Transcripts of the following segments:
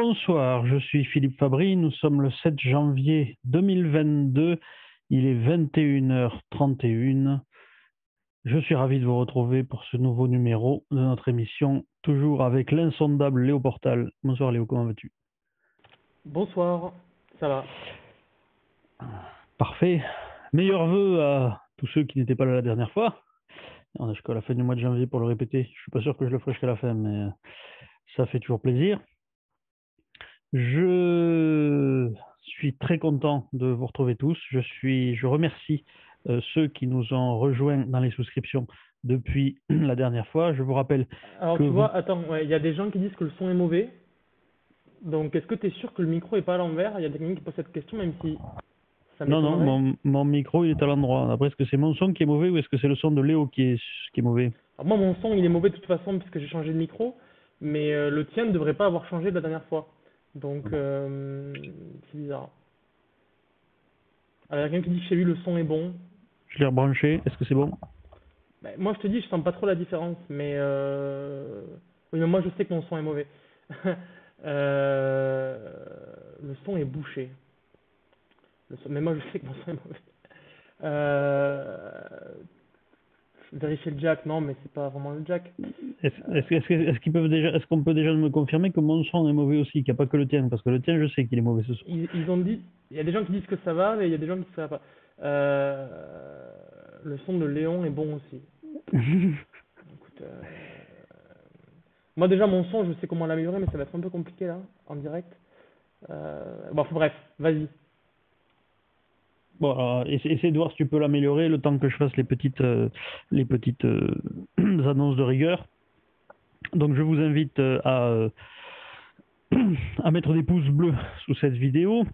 Bonsoir, je suis Philippe Fabry, nous sommes le 7 janvier 2022, il est 21h31. Je suis ravi de vous retrouver pour ce nouveau numéro de notre émission, toujours avec l'insondable Léo Portal. Bonsoir Léo, comment vas-tu Bonsoir, ça va. Parfait. Meilleurs voeux à tous ceux qui n'étaient pas là la dernière fois. On a jusqu'à la fin du mois de janvier pour le répéter. Je suis pas sûr que je le ferai jusqu'à la fin, mais euh, ça fait toujours plaisir. Je suis très content de vous retrouver tous. Je, suis, je remercie euh, ceux qui nous ont rejoints dans les souscriptions depuis la dernière fois. Je vous rappelle. Alors, tu vois, attends, il y a des gens qui disent que le son est mauvais. Donc, est-ce que tu es sûr que le micro n'est pas à l'envers Il y a des gens qui posent cette question, même si. non, non, mon, micro il est à l'endroit. Après, est-ce que c'est mon son qui est mauvais ou est-ce que c'est le son de Léo qui est, qui est mauvais Moi, mon son il est mauvais de toute façon puisque j'ai changé de micro, mais euh, le tien ne devrait pas avoir changé de la dernière fois. Donc, euh, c'est bizarre. Alors, il y a quelqu'un qui dit que chez lui le son est bon. Je l'ai rebranché, est-ce que c'est bon bah, Moi, je te dis, je sens pas trop la différence, mais. Euh, oui, mais moi, je sais que mon son est mauvais. Euh, le son est bouché. Mais moi, je sais que mon son est mauvais vérifier le jack, non, mais c'est pas vraiment le jack. Est-ce est déjà est qu'on peut déjà me confirmer que mon son est mauvais aussi, qu'il n'y a pas que le tien Parce que le tien, je sais qu'il est mauvais ce soir. Ils, ont dit, il y a des gens qui disent que ça va, mais il y a des gens qui ne ça pas. Euh, le son de Léon est bon aussi. Euh, moi déjà, mon son, je sais comment l'améliorer, mais ça va être un peu compliqué là, en direct. Euh, bref, vas-y. Bon, euh, de voir si tu peux l'améliorer le temps que je fasse les petites, euh, les petites euh, annonces de rigueur. Donc je vous invite à, à mettre des pouces bleus sous cette vidéo,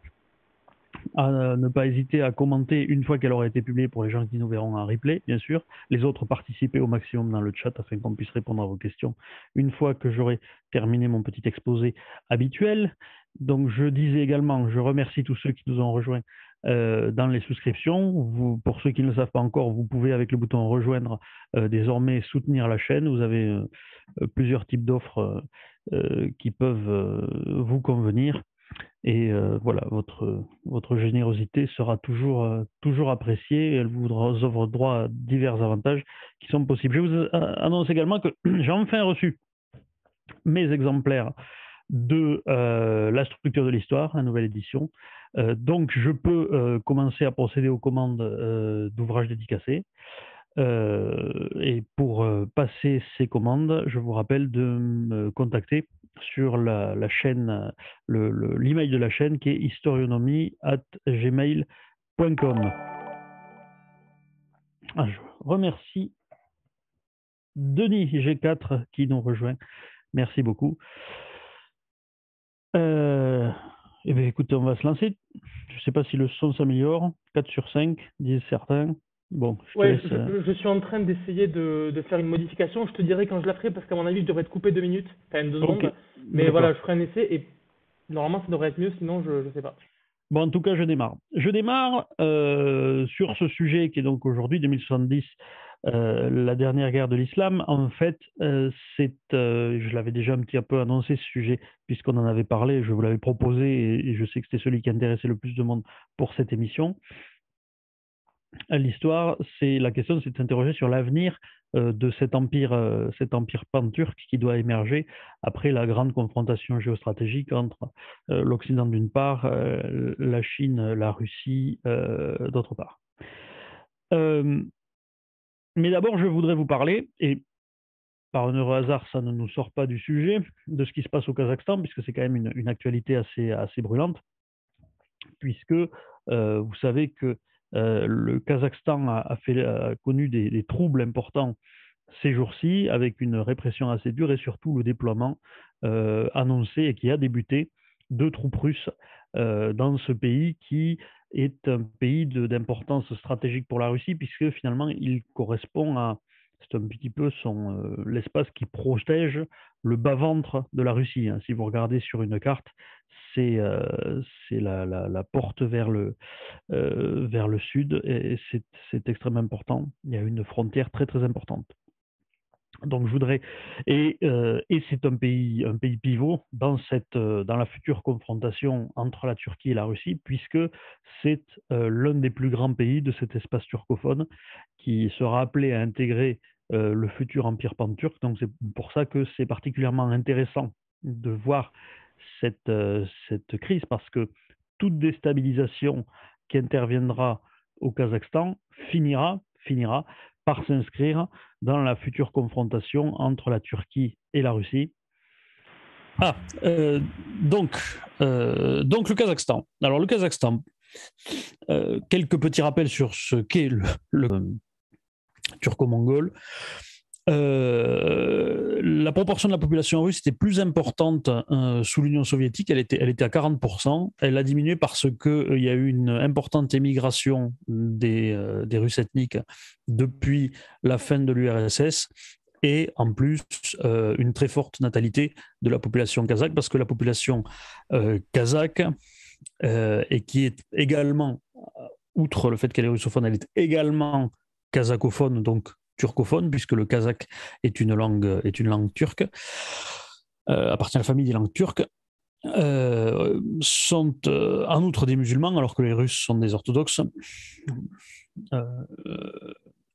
à ne pas hésiter à commenter une fois qu'elle aura été publiée pour les gens qui nous verront en replay, bien sûr. Les autres, participez au maximum dans le chat afin qu'on puisse répondre à vos questions une fois que j'aurai terminé mon petit exposé habituel. Donc je disais également, je remercie tous ceux qui nous ont rejoints euh, dans les souscriptions, pour ceux qui ne le savent pas encore, vous pouvez avec le bouton rejoindre euh, désormais soutenir la chaîne. Vous avez euh, plusieurs types d'offres qui peuvent vous convenir. Et voilà, votre, générosité sera toujours, toujours appréciée. Elle vous offre droit à divers avantages qui sont possibles. Je vous annonce également que j'ai enfin reçu mes exemplaires de La structure de l'histoire, la nouvelle édition, euh, donc, je peux euh, commencer à procéder aux commandes euh, d'ouvrages dédicacés. et pour passer ces commandes, je vous rappelle de me contacter sur la, chaîne, l'email de la chaîne qui est historionomie@gmail.com. Ah, je remercie Denis G4 qui nous rejoint. Merci beaucoup. Eh bien, écoutez, on va se lancer. Je ne sais pas si le son s'améliore. 4 sur 5, disent certains. Bon, euh, je, suis en train d'essayer de, faire une modification. Je te dirai quand je la ferai, parce qu'à mon avis, je devrais te couper deux minutes, quand deux secondes. Mais voilà, je ferai un essai et normalement, ça devrait être mieux, sinon, je ne sais pas. Bon, en tout cas, je démarre. Je démarre euh, sur ce sujet qui est donc aujourd'hui 2070 euh, la dernière guerre de l'islam, en fait, euh, c'est, euh, je l'avais déjà un petit peu annoncé ce sujet, puisqu'on en avait parlé, je vous l'avais proposé, et, je sais que c'était celui qui intéressait le plus de monde pour cette émission. L'histoire, c'est la question, c'est de s'interroger sur l'avenir de cet empire, cet empire pan-turc qui doit émerger après la grande confrontation géostratégique entre l'Occident d'une part, la Chine, la Russie d'autre part. Mais d'abord, je voudrais vous parler, et par un heureux hasard, ça ne nous sort pas du sujet, de ce qui se passe au Kazakhstan, puisque c'est quand même une, actualité assez, assez brûlante, puisque euh, vous savez que euh, le Kazakhstan a, connu des, troubles importants ces jours-ci, avec une répression assez dure et surtout le déploiement euh, annoncé et qui a débuté de troupes russes euh, dans ce pays qui est un pays d'importance stratégique pour la Russie, puisque finalement, il correspond à, c'est un petit peu son euh, l'espace qui protège le bas-ventre de la Russie. Hein. Si vous regardez sur une carte, c'est euh, la, porte vers le, vers le sud et c'est extrêmement important. Il y a une frontière très très importante. Donc je voudrais euh, et, c'est un pays un pays pivot dans euh, dans la future confrontation entre la Turquie et la Russie puisque c'est euh, l'un des plus grands pays de cet espace turcophone qui sera appelé à intégrer le futur empire pan-turc. Donc c'est pour ça que c'est particulièrement intéressant de voir cette cette crise parce que toute déstabilisation qui interviendra au Kazakhstan finira finira par s'inscrire dans la future confrontation entre la Turquie et la Russie. Ah, euh, donc, euh, donc le Kazakhstan. Alors le Kazakhstan, euh, quelques petits rappels sur ce qu'est le turco-mongol. Euh, la proportion de la population russe était plus importante euh, sous l'Union soviétique, elle était, elle était à 40%. Elle a diminué parce qu'il euh, y a eu une importante émigration des, des Russes ethniques depuis la fin de l'URSS et en plus une très forte natalité de la population kazakh parce que la population kazakh, et qui est également, outre le fait qu'elle est russophone, elle est également kazakophone, donc turcophone, puisque le kazakh est une langue, est une langue turque, euh, appartient à la famille des langues turques, euh, sont euh, en outre des musulmans, alors que les Russes sont des orthodoxes.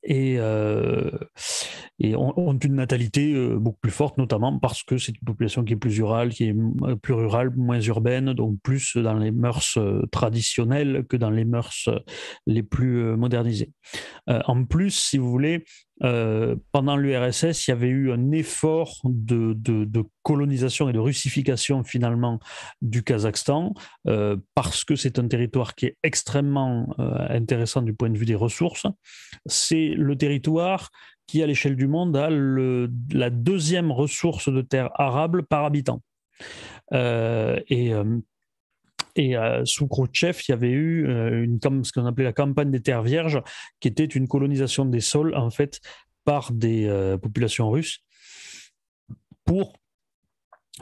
et, et ont, une natalité beaucoup plus forte, notamment parce que c'est une population qui est plus rurale, qui est plus rurale, moins urbaine, donc plus dans les mœurs traditionnelles que dans les mœurs les plus modernisées. en plus, si vous voulez, euh, pendant l'URSS, il y avait eu un effort de, colonisation et de russification finalement du Kazakhstan, euh, parce que c'est un territoire qui est extrêmement euh, intéressant du point de vue des ressources. C'est le territoire qui, à l'échelle du monde, a la deuxième ressource de terre arable par habitant. et et euh, sous Khrouchtchev, il y avait eu comme, euh, ce qu'on appelait la campagne des terres vierges, qui était une colonisation des sols, en fait, par des euh, populations russes pour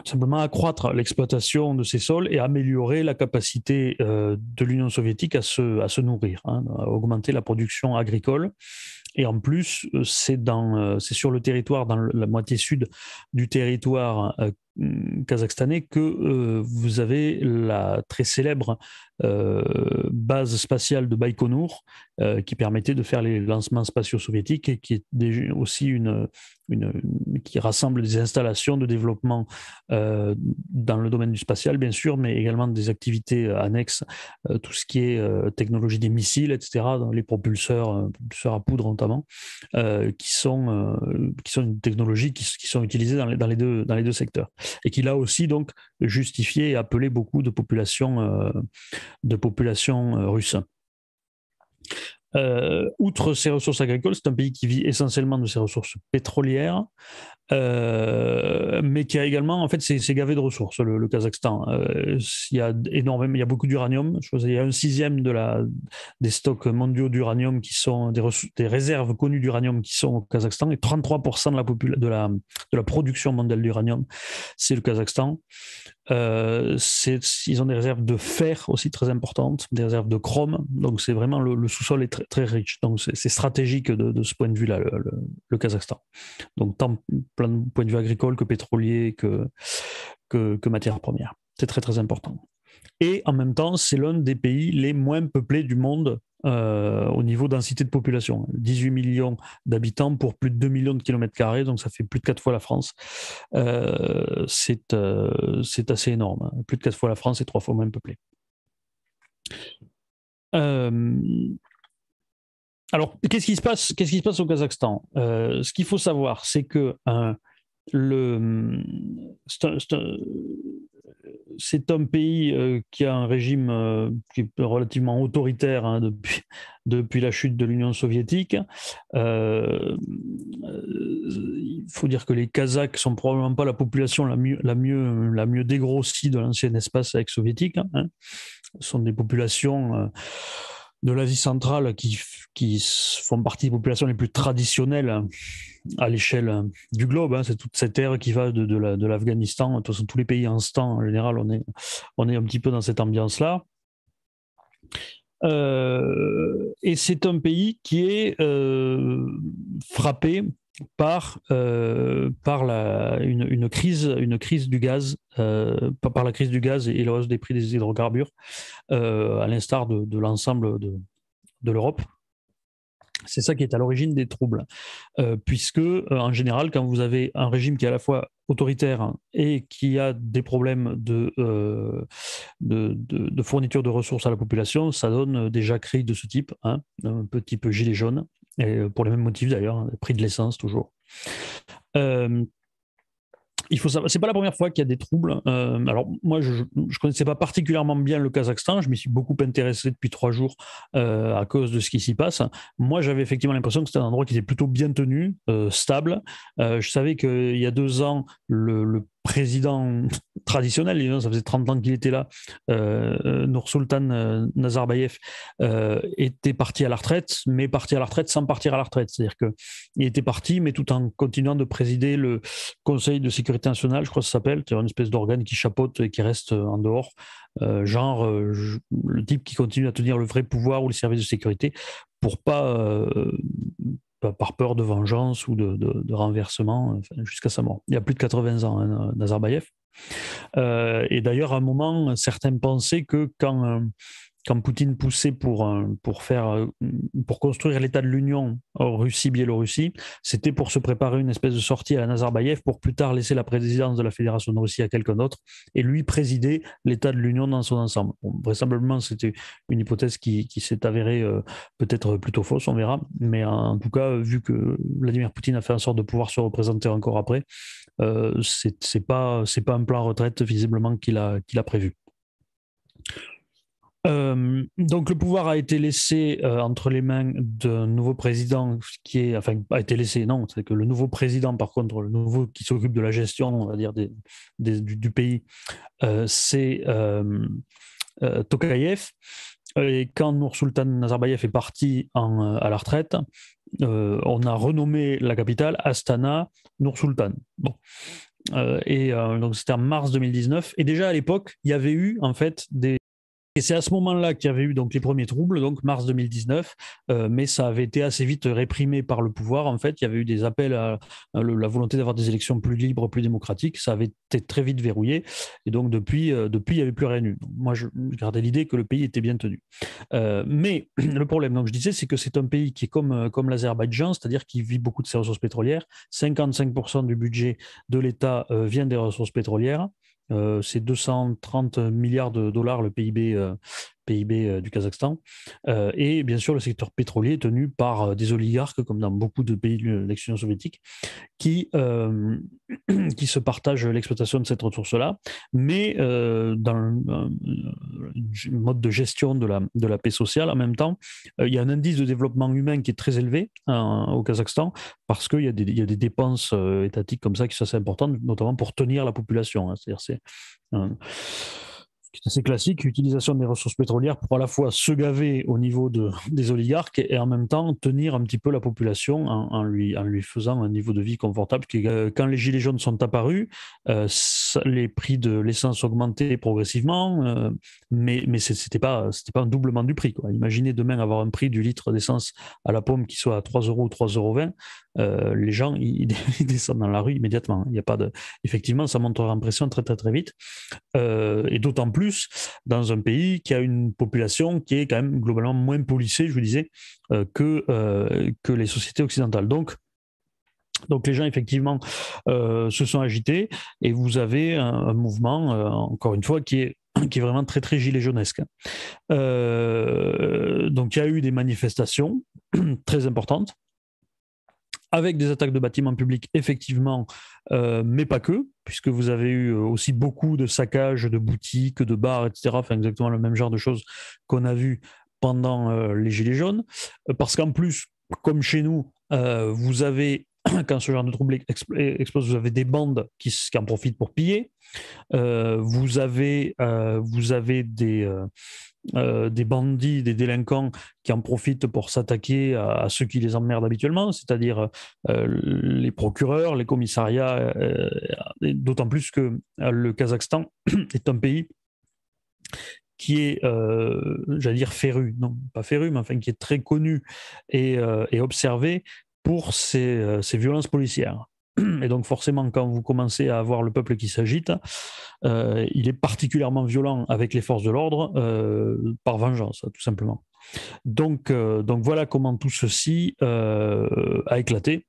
simplement accroître l'exploitation de ces sols et améliorer la capacité de l'Union soviétique à se, nourrir, à hein, augmenter la production agricole et en plus, euh, euh, c'est sur le territoire, dans la moitié sud du territoire euh, mm, kazakhstanais, que vous avez la très célèbre base spatiale de Baïkonour, qui permettait de faire les lancements spatiaux soviétiques et qui est aussi une, qui rassemble des installations de développement dans le domaine du spatial, bien sûr, mais également des activités annexes, tout ce qui est technologie des missiles, etc., les propulseurs, à poudre euh, qui, sont, euh, qui sont une technologie qui, sont utilisées dans les, deux, dans les deux secteurs. Et qui l'a aussi, donc, justifié et appelé beaucoup de populations euh, de population russes. Euh, outre ses ressources agricoles, c'est un pays qui vit essentiellement de ses ressources pétrolières, euh, mais qui a également, en fait, c'est gavé de ressources, le, Kazakhstan. Euh, il y a énormément, il y a beaucoup d'uranium. Il y a un sixième des stocks mondiaux d'uranium qui sont des, réserves connues d'uranium qui sont au Kazakhstan, et 33% de la production mondiale d'uranium, c'est le Kazakhstan. Euh, ils ont des réserves de fer aussi très importantes, des réserves de chrome. Donc c'est vraiment le, sous-sol est très, très, riche. Donc c'est stratégique de, de, ce point de vue-là, le, le, Kazakhstan. Donc tant plein de point de vue agricole que pétrolier que, que, que matière première. C'est très très important. Et en même temps, c'est l'un des pays les moins peuplés du monde euh, au niveau densité de population. 18 millions d'habitants pour plus de 2 millions de kilomètres carrés, donc ça fait plus de 4 fois la France. Euh, euh, c'est assez énorme. Plus de 4 fois la France et 3 fois moins peuplé. alors, qu'est-ce qui, se passe, qu'est-ce qui se passe au Kazakhstan Ce qu'il faut savoir, c'est que le, c'est un pays euh, qui a un régime euh, qui est relativement autoritaire hein, depuis, la chute de l'Union soviétique. Euh, il faut dire que les Kazakhs sont probablement pas la population la mieux, la mieux, la mieux dégrossie de l'ancien espace soviétique. Hein. Ce sont des populations de l'Asie centrale qui, font partie des populations les plus traditionnelles hein, à l'échelle hein, du globe. Hein. C'est toute cette ère qui va de, de l'Afghanistan. de, toute façon, tous les pays en ce temps, en général, on est, on est un petit peu dans cette ambiance-là. Euh, et c'est un pays qui est euh, frappé par, euh, par la, une, crise, une crise du gaz, euh, par la crise du gaz et, la hausse des prix des hydrocarbures, euh, à l'instar de, l'ensemble de, l'Europe. C'est ça qui est à l'origine des troubles, puisque en général, quand vous avez un régime qui est à la fois autoritaire et qui a des problèmes de, de, fourniture de ressources à la population, ça donne des jacqueries de ce type, hein, un petit peu gilet jaune. Et euh, pour les mêmes motifs d'ailleurs, hein, prix de l'essence toujours. Euh, il faut savoir, c'est pas la première fois qu'il y a des troubles. Hein. Euh, alors moi, je, ne connaissais pas particulièrement bien le Kazakhstan. Je m'y suis beaucoup intéressé depuis trois jours euh, à cause de ce qui s'y passe. Moi, j'avais effectivement l'impression que c'était un endroit qui était plutôt bien tenu, stable. je savais qu'il y a deux ans, le, le président traditionnel, ça faisait 30 ans qu'il était là, euh, euh Nursultan euh, Nazarbayev, euh, était parti à la retraite, mais parti à la retraite sans partir à la retraite. C'est-à-dire qu'il était parti, mais tout en continuant de présider le Conseil de sécurité nationale, je crois que ça s'appelle, c'est une espèce d'organe qui chapeaute et qui reste en dehors, genre le type qui continue à tenir le vrai pouvoir ou les services de sécurité pour pas par peur de vengeance ou de, renversement jusqu'à sa mort. Il y a plus de 80 ans, hein, Nazarbayev. Euh, et d'ailleurs, à un moment, certains pensaient que quand euh, quand Poutine poussait pour, euh, pour, faire, euh, pour construire l'État de l'Union Russie-Biélorussie, c'était pour se préparer une espèce de sortie à Nazarbayev pour plus tard laisser la présidence de la Fédération de Russie à quelqu'un d'autre et lui présider l'État de l'Union dans son ensemble. vraisemblablement, c'était une hypothèse qui, s'est avérée euh, peut-être plutôt fausse, on verra. Mais en, tout cas, vu que Vladimir Poutine a fait en sorte de pouvoir se représenter encore après, ce n'est pas, pas un plan retraite visiblement qu'il a, qu'il a prévu. Euh, donc le pouvoir a été laissé euh, entre les mains d'un nouveau président qui est, enfin, a été laissé, non, c'est que le nouveau président, par contre, le nouveau qui s'occupe de la gestion, on va dire, du, pays, euh, c'est Tokayev. Et quand Nour sultan Nazarbayev est parti à la retraite, on a renommé la capitale Astana Nour sultan Bon. et donc c'était en mars 2019. Et déjà à l'époque, il y avait eu en fait des, et c'est à ce moment-là qu'il y avait eu donc les premiers troubles, donc mars 2019, euh, mais ça avait été assez vite réprimé par le pouvoir. En fait, il y avait eu des appels à, la volonté d'avoir des élections plus libres, plus démocratiques. Ça avait été très vite verrouillé, et donc depuis, euh, depuis, il n'y avait plus rien eu. moi, je gardais l'idée que le pays était bien tenu. Euh, mais le problème, donc je disais, c'est que c'est un pays qui est comme, comme l'Azerbaïdjan, c'est-à-dire qui vit beaucoup de ses ressources pétrolières. 55% du budget de l'État vient des ressources pétrolières. Euh, c'est 230 milliards de dollars le PIB euh, PIB euh, du Kazakhstan. Euh, et bien sûr, le secteur pétrolier est tenu par euh, des oligarques, comme dans beaucoup de pays de l'ex-Union soviétique, qui, qui se partagent l'exploitation de cette ressource-là, mais dans le mode de gestion de la, de la paix sociale, en même temps, il y a un indice de développement humain qui est très élevé hein, au Kazakhstan, parce qu'il y, a des, y a des dépenses étatiques comme ça qui sont assez importantes, notamment pour tenir la population. Hein. C'est-à-dire, c'est. C'est assez classique, utilisation des ressources pétrolières pour à la fois se gaver au niveau de, des oligarques et en même temps tenir un petit peu la population en, lui, en lui, faisant un niveau de vie confortable. Euh, quand les gilets jaunes sont apparus, euh, les prix de l'essence augmentaient progressivement, euh, mais, mais ce n'était pas, pas, un doublement du prix. Imaginez demain avoir un prix du litre d'essence à la pomme qui soit à 3 euros ou 3,20 euros. Euh, les gens ils, descendent dans la rue immédiatement. Il a pas de... Effectivement, ça montre en pression très très très vite. Euh, et d'autant plus dans un pays qui a une population qui est quand même globalement moins policée, je vous disais, euh, que, les sociétés occidentales. Donc, donc les gens, effectivement, se sont agités et vous avez un, mouvement, encore une fois, qui est qui est vraiment très très gilet jaunesque. donc il y a eu des manifestations très importantes avec des attaques de bâtiments publics, effectivement, euh, mais pas que, puisque vous avez eu euh, aussi beaucoup de saccages de boutiques, de bars, etc. Enfin, exactement le même genre de choses qu'on a vu pendant euh, les Gilets jaunes. Parce qu'en plus, comme chez nous, vous avez quand ce genre de trouble explose, vous avez des bandes qui, en profitent pour piller. Euh, vous avez, euh, vous avez des, euh, des bandits, des délinquants qui en profitent pour s'attaquer à, ceux qui les emmerdent habituellement, c'est-à-dire les procureurs, les commissariats, d'autant plus que le Kazakhstan est un pays qui est, j'allais dire, féru, non pas féru, mais enfin qui est très connu et, et observé pour ces, euh, ces violences policières. Et donc forcément, quand vous commencez à avoir le peuple qui s'agite, euh, il est particulièrement violent avec les forces de l'ordre euh, par vengeance, tout simplement. Donc, donc voilà comment tout ceci a éclaté.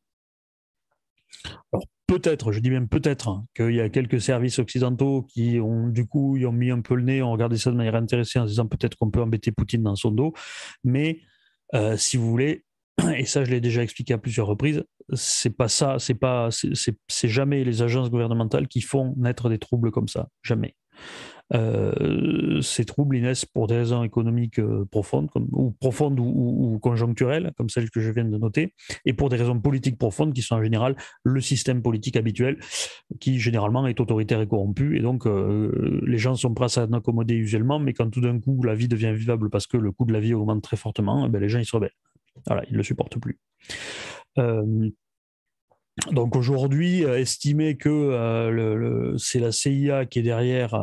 Alors peut-être, je dis même peut-être, hein, qu'il y a quelques services occidentaux qui ont du coup ils ont mis un peu le nez, ont regardé ça de manière intéressée en se disant peut-être qu'on peut embêter Poutine dans son dos, mais si vous voulez, et ça je l'ai déjà expliqué à plusieurs reprises, c'est pas ça, c'est pas, c'est jamais les agences gouvernementales qui font naître des troubles comme ça, jamais. Euh, ces troubles ils naissent pour des raisons économiques euh, profondes, ou profondes ou, conjoncturelles, comme celles que je viens de noter, et pour des raisons politiques profondes qui sont en général le système politique habituel, qui généralement est autoritaire et corrompu, et donc euh, les gens sont prêts à s'en accommoder usuellement, mais quand tout d'un coup la vie devient vivable parce que le coût de la vie augmente très fortement, eh ben, les gens ils se rebellent. Voilà, il ne le supporte plus. Euh, donc aujourd'hui, euh, estimer que euh, c'est la CIA qui est derrière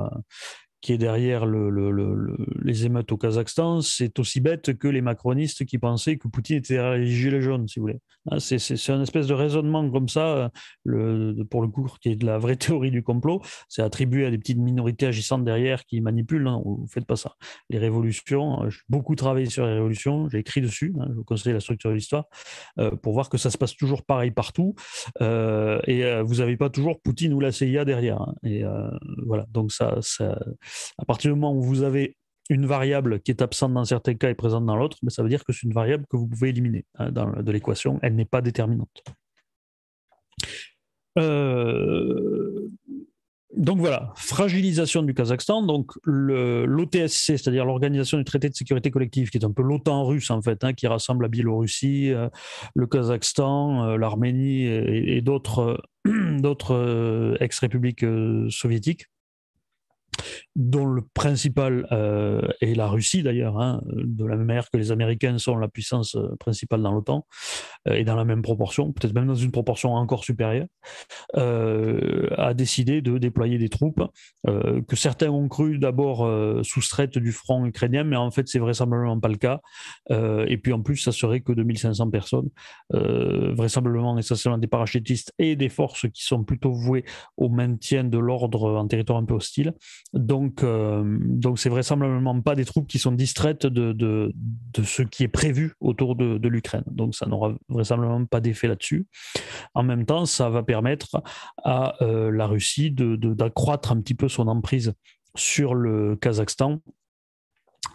qui est derrière le, les émeutes au Kazakhstan, c'est aussi bête que les macronistes qui pensaient que Poutine était derrière les gilets jaunes, si vous voulez. Hein, c'est, un espèce de raisonnement comme ça, euh, pour le coup, qui est de la vraie théorie du complot. C'est attribué à des petites minorités agissantes derrière qui manipulent. Non, hein, vous faites pas ça. Les révolutions, euh, j'ai beaucoup travaillé sur les révolutions, j'ai écrit dessus, hein, je vous conseille la structure de l'histoire, euh, pour voir que ça se passe toujours pareil partout. et vous n'avez pas toujours Poutine ou la CIA derrière. et voilà, donc ça, ça à partir du moment où vous avez une variable qui est absente dans certains cas et présente dans l'autre, mais ben, ça veut dire que c'est une variable que vous pouvez éliminer hein, de l'équation. Elle n'est pas déterminante. Euh, donc voilà, fragilisation du Kazakhstan. Donc l'OTSC, c'est-à-dire l'Organisation du Traité de Sécurité Collective, qui est un peu l'OTAN russe en fait, hein, qui rassemble la Biélorussie, euh, le Kazakhstan, euh, l'Arménie et d'autres ex-républiques soviétiques dont le principal euh, est la Russie d'ailleurs, hein, de la même manière que les Américains sont la puissance euh, principale dans l'OTAN, euh, et dans la même proportion, peut-être même dans une proportion encore supérieure, a décidé de déployer des troupes que certains ont cru d'abord soustraites du front ukrainien, mais en fait c'est vraisemblablement pas le cas. et puis en plus, ça serait que 2500 personnes, vraisemblablement essentiellement des parachutistes et des forces qui sont plutôt vouées au maintien de l'ordre en territoire un peu hostile donc, euh, donc c'est vraisemblablement pas des troupes qui sont distraites de, ce qui est prévu autour de, l'Ukraine. Donc, ça n'aura vraisemblablement pas d'effet là-dessus. En même temps, ça va permettre à euh, la Russie d'accroître un petit peu son emprise sur le Kazakhstan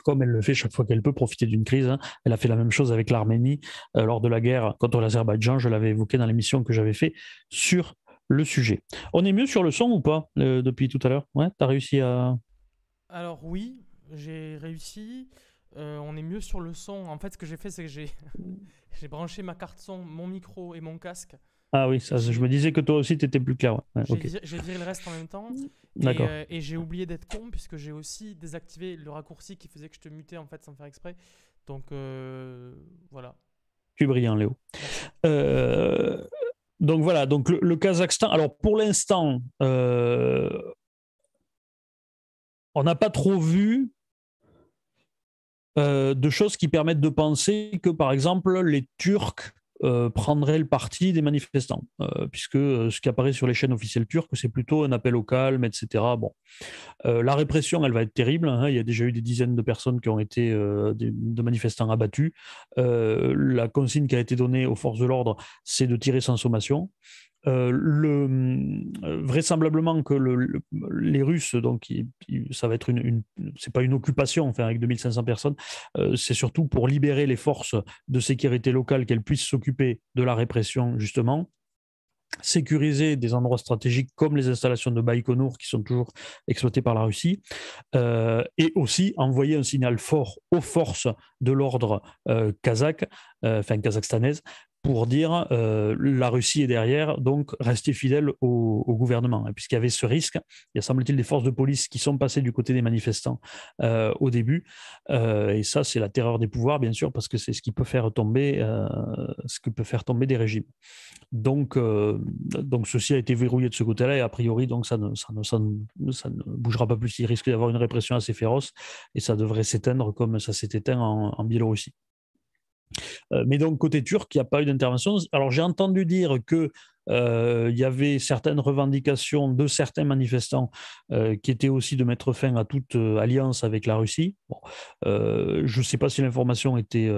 comme elle le fait chaque fois qu'elle peut profiter d'une crise. Hein. Elle a fait la même chose avec l'Arménie euh, lors de la guerre contre l'Azerbaïdjan. Je l'avais évoqué dans l'émission que j'avais fait sur le sujet. On est mieux sur le son ou pas euh, depuis tout à l'heure Ouais, t'as réussi à. Alors oui, j'ai réussi. Euh, on est mieux sur le son. En fait, ce que j'ai fait, c'est que j'ai, branché ma carte son, mon micro et mon casque. Ah oui, je me disais que toi aussi, tu étais plus clair. j'ai, le reste en même temps. D'accord. Euh, et, j'ai oublié d'être con, puisque j'ai aussi désactivé le raccourci qui faisait que je te mutais en fait sans faire exprès. Donc voilà. Tu brillant, hein, Léo. Donc voilà, donc le, Kazakhstan. Alors pour l'instant, euh, on n'a pas trop vu euh, de choses qui permettent de penser que, par exemple, les Turcs euh, prendrait le parti des manifestants, euh, puisque euh, ce qui apparaît sur les chaînes officielles turques, c'est plutôt un appel au calme, etc. Bon, la répression, elle va être terrible. Hein. il y a déjà eu des dizaines de personnes qui ont été de manifestants abattus. la consigne qui a été donnée aux forces de l'ordre, c'est de tirer sans sommation. Euh, le, mm, euh, vraisemblablement que les Russes, donc ça va être une, c'est pas une occupation, enfin avec 2500 personnes, euh, c'est surtout pour libérer les forces de sécurité locale qu'elles puissent s'occuper de la répression justement, sécuriser des endroits stratégiques comme les installations de Baïkonour qui sont toujours exploitées par la Russie, et aussi envoyer un signal fort aux forces de l'ordre kazakh, enfin kazakhstanaise, pour dire euh, la Russie est derrière, donc restez fidèles au, gouvernement. Et puisqu'il y avait ce risque, il y a semble-t-il des forces de police qui sont passées du côté des manifestants euh, au début. Euh, et ça, c'est la terreur des pouvoirs, bien sûr, parce que c'est ce qui peut faire tomber, ce peut faire tomber des régimes. Donc, donc ceci a été verrouillé de ce côté-là et a priori, donc ça ne, ça ne, bougera pas plus. Il risque d'avoir une répression assez féroce et ça devrait s'éteindre comme ça s'est éteint en Biélorussie. Euh, mais donc, côté turc, il n'y a pas eu d'intervention. Alors, j'ai entendu dire que euh, y avait certaines revendications de certains manifestants euh, qui étaient aussi de mettre fin à toute alliance avec la Russie. je ne sais pas si l'information était,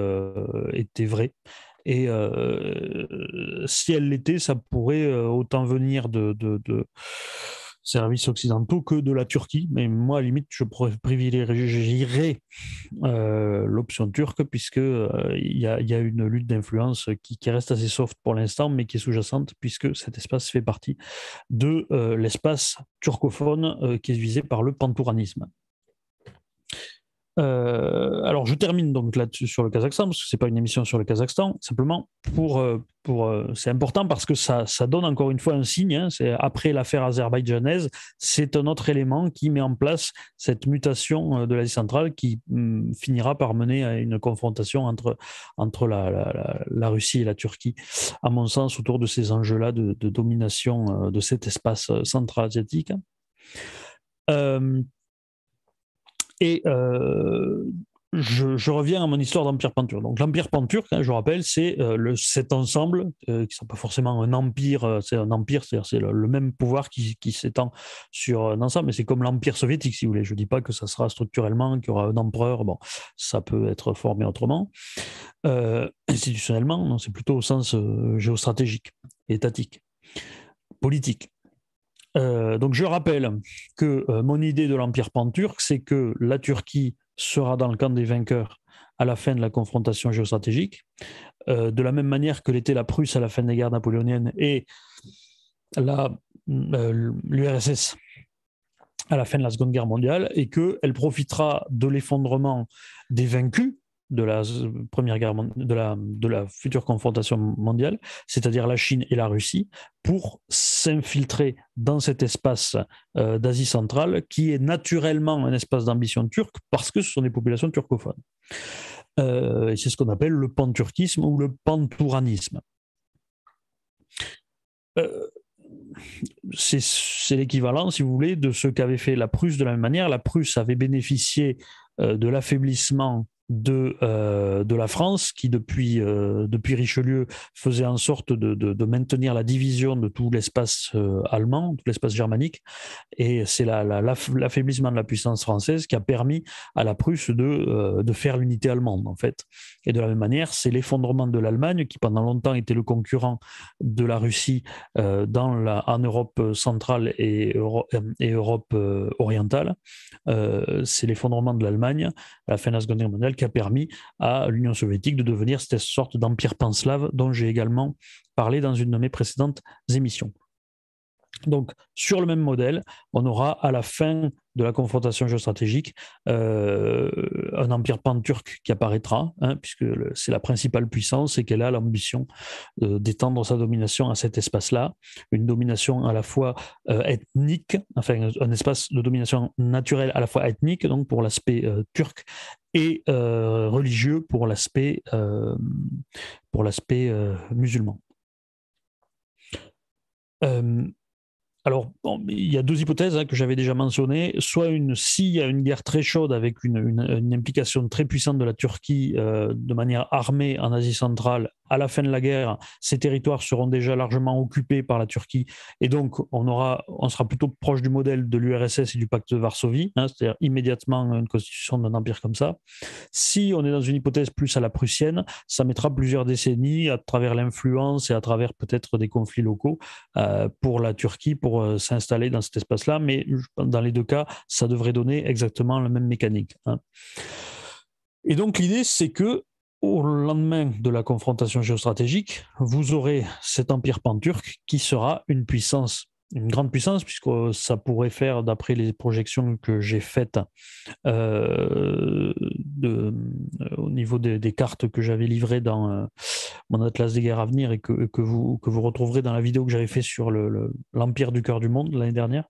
était vraie. Et si elle l'était, ça pourrait autant venir de, de services occidentaux que de la Turquie. Mais moi, à limite, je privilégierais euh, l'option turque, puisqu'il euh, il y, a une lutte d'influence qui, qui, reste assez soft pour l'instant, mais qui est sous-jacente, puisque cet espace fait partie de euh, l'espace turcophone qui est visé par le pantouranisme. Euh, alors, je termine donc là-dessus sur le Kazakhstan, parce que c'est pas une émission sur le Kazakhstan, simplement pour. Euh, pour euh, c'est important parce que ça, ça donne encore une fois un signe. Hein. c'est après l'affaire azerbaïdjanaise, c'est un autre élément qui met en place cette mutation de l'Asie centrale qui hum, finira par mener à une confrontation entre, entre la, la, Russie et la Turquie, à mon sens, autour de ces enjeux-là de, domination de cet espace central asiatique. Euh, et euh, je, reviens à mon histoire d'Empire Peinture. Donc, l'Empire Peinture, hein, je rappelle, c'est euh, cet ensemble euh, qui n'est pas forcément un empire, c'est un empire, c'est-à-dire c'est le, même pouvoir qui, qui s'étend sur un ensemble, mais c'est comme l'Empire soviétique, si vous voulez. Je ne dis pas que ça sera structurellement, qu'il y aura un empereur, bon, ça peut être formé autrement. institutionnellement, c'est plutôt au sens géostratégique, étatique, politique. Euh, donc je rappelle que euh, mon idée de l'Empire pan c'est que la Turquie sera dans le camp des vainqueurs à la fin de la confrontation géostratégique, euh, de la même manière que l'était la Prusse à la fin des guerres napoléoniennes et l'URSS à la fin de la Seconde Guerre mondiale, et qu'elle profitera de l'effondrement des vaincus de la première guerre de la, de la future confrontation mondiale, c'est-à-dire la Chine et la Russie, pour s'infiltrer dans cet espace euh, d'Asie centrale qui est naturellement un espace d'ambition turque parce que ce sont des populations turcophones. Euh, c'est ce qu'on appelle le panturquisme ou le pantouranisme. Euh, c'est l'équivalent, si vous voulez, de ce qu'avait fait la Prusse de la même manière. La Prusse avait bénéficié de l'affaiblissement de, euh, de la France, qui depuis, euh, depuis Richelieu faisait en sorte de, maintenir la division de tout l'espace euh, allemand, tout l'espace germanique. Et c'est l'affaiblissement de la puissance française qui a permis à la Prusse de, faire l'unité allemande, en fait. Et de la même manière, c'est l'effondrement de l'Allemagne, qui pendant longtemps était le concurrent de la Russie dans la, en Europe centrale et, et Europe orientale. c'est l'effondrement de l'Allemagne à la fin de la Seconde Guerre mondiale a permis à l'Union soviétique de devenir cette sorte d'empire panslave dont j'ai également parlé dans une de mes précédentes émissions. Donc, sur le même modèle, on aura à la fin de la confrontation géostratégique euh, un empire pan-turc qui apparaîtra, hein, puisque c'est la principale puissance et qu'elle a l'ambition euh, d'étendre sa domination à cet espace-là, une domination à la fois euh, ethnique, enfin un espace de domination naturelle à la fois ethnique, donc pour l'aspect turc, et religieux pour l'aspect pour l'aspect musulman alors, il y a deux hypothèses hein, que j'avais déjà mentionnées. Soit une, s'il y a une guerre très chaude avec une, implication très puissante de la Turquie euh, de manière armée en Asie centrale, à la fin de la guerre, ces territoires seront déjà largement occupés par la Turquie. Et donc, on, aura, on sera plutôt proche du modèle de l'URSS et du pacte de Varsovie, hein, c'est-à-dire immédiatement une constitution d'un empire comme ça. Si on est dans une hypothèse plus à la prussienne, ça mettra plusieurs décennies à travers l'influence et à travers peut-être des conflits locaux euh, pour la Turquie pour euh, s'installer dans cet espace-là. Mais dans les deux cas, ça devrait donner exactement la même mécanique. Hein. Et donc l'idée, c'est que au lendemain de la confrontation géostratégique, vous aurez cet empire pan qui sera une puissance, une grande puissance, puisque ça pourrait faire, d'après les projections que j'ai faites euh, euh, au niveau des, cartes que j'avais livrées dans euh, mon atlas des guerres à venir et que, vous, que vous retrouverez dans la vidéo que j'avais fait sur l'empire du cœur du monde l'année dernière,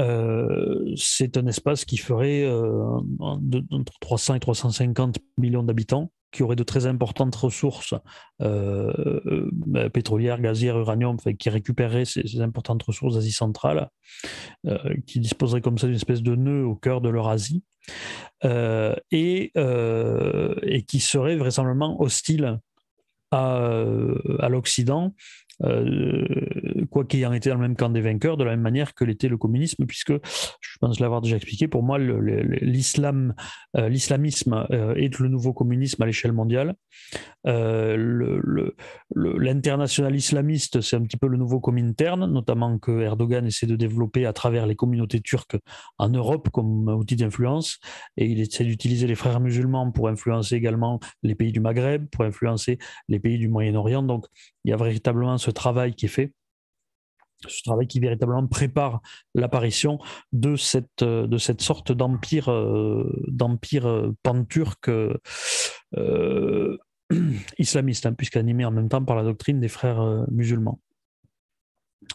euh, c'est un espace qui ferait euh, entre 300 et 350 millions d'habitants, qui aurait de très importantes ressources euh, pétrolières, gazières, uranium, qui récupérerait ces, importantes ressources d'Asie centrale, qui disposerait comme ça d'une espèce de nœud au cœur de l'Eurasie, et, et qui serait vraisemblablement hostile à, à l'Occident Quoiqu'ayant euh, quoi en été dans le même camp des vainqueurs, de la même manière que l'était le communisme, puisque je pense l'avoir déjà expliqué, pour moi, l'islam, euh, l'islamisme euh, est le nouveau communisme à l'échelle mondiale. l'international islamiste, c'est un petit peu le nouveau interne, notamment que Erdogan essaie de développer à travers les communautés turques en Europe comme outil d'influence, et il essaie d'utiliser les frères musulmans pour influencer également les pays du Maghreb, pour influencer les pays du Moyen-Orient. Donc, il y a véritablement ce travail qui est fait ce travail qui véritablement prépare l'apparition de cette, euh, de cette sorte d'empire euh, d'empire euh, pan-turc islamiste, hein, puisqu'animé en même temps par la doctrine des frères musulmans.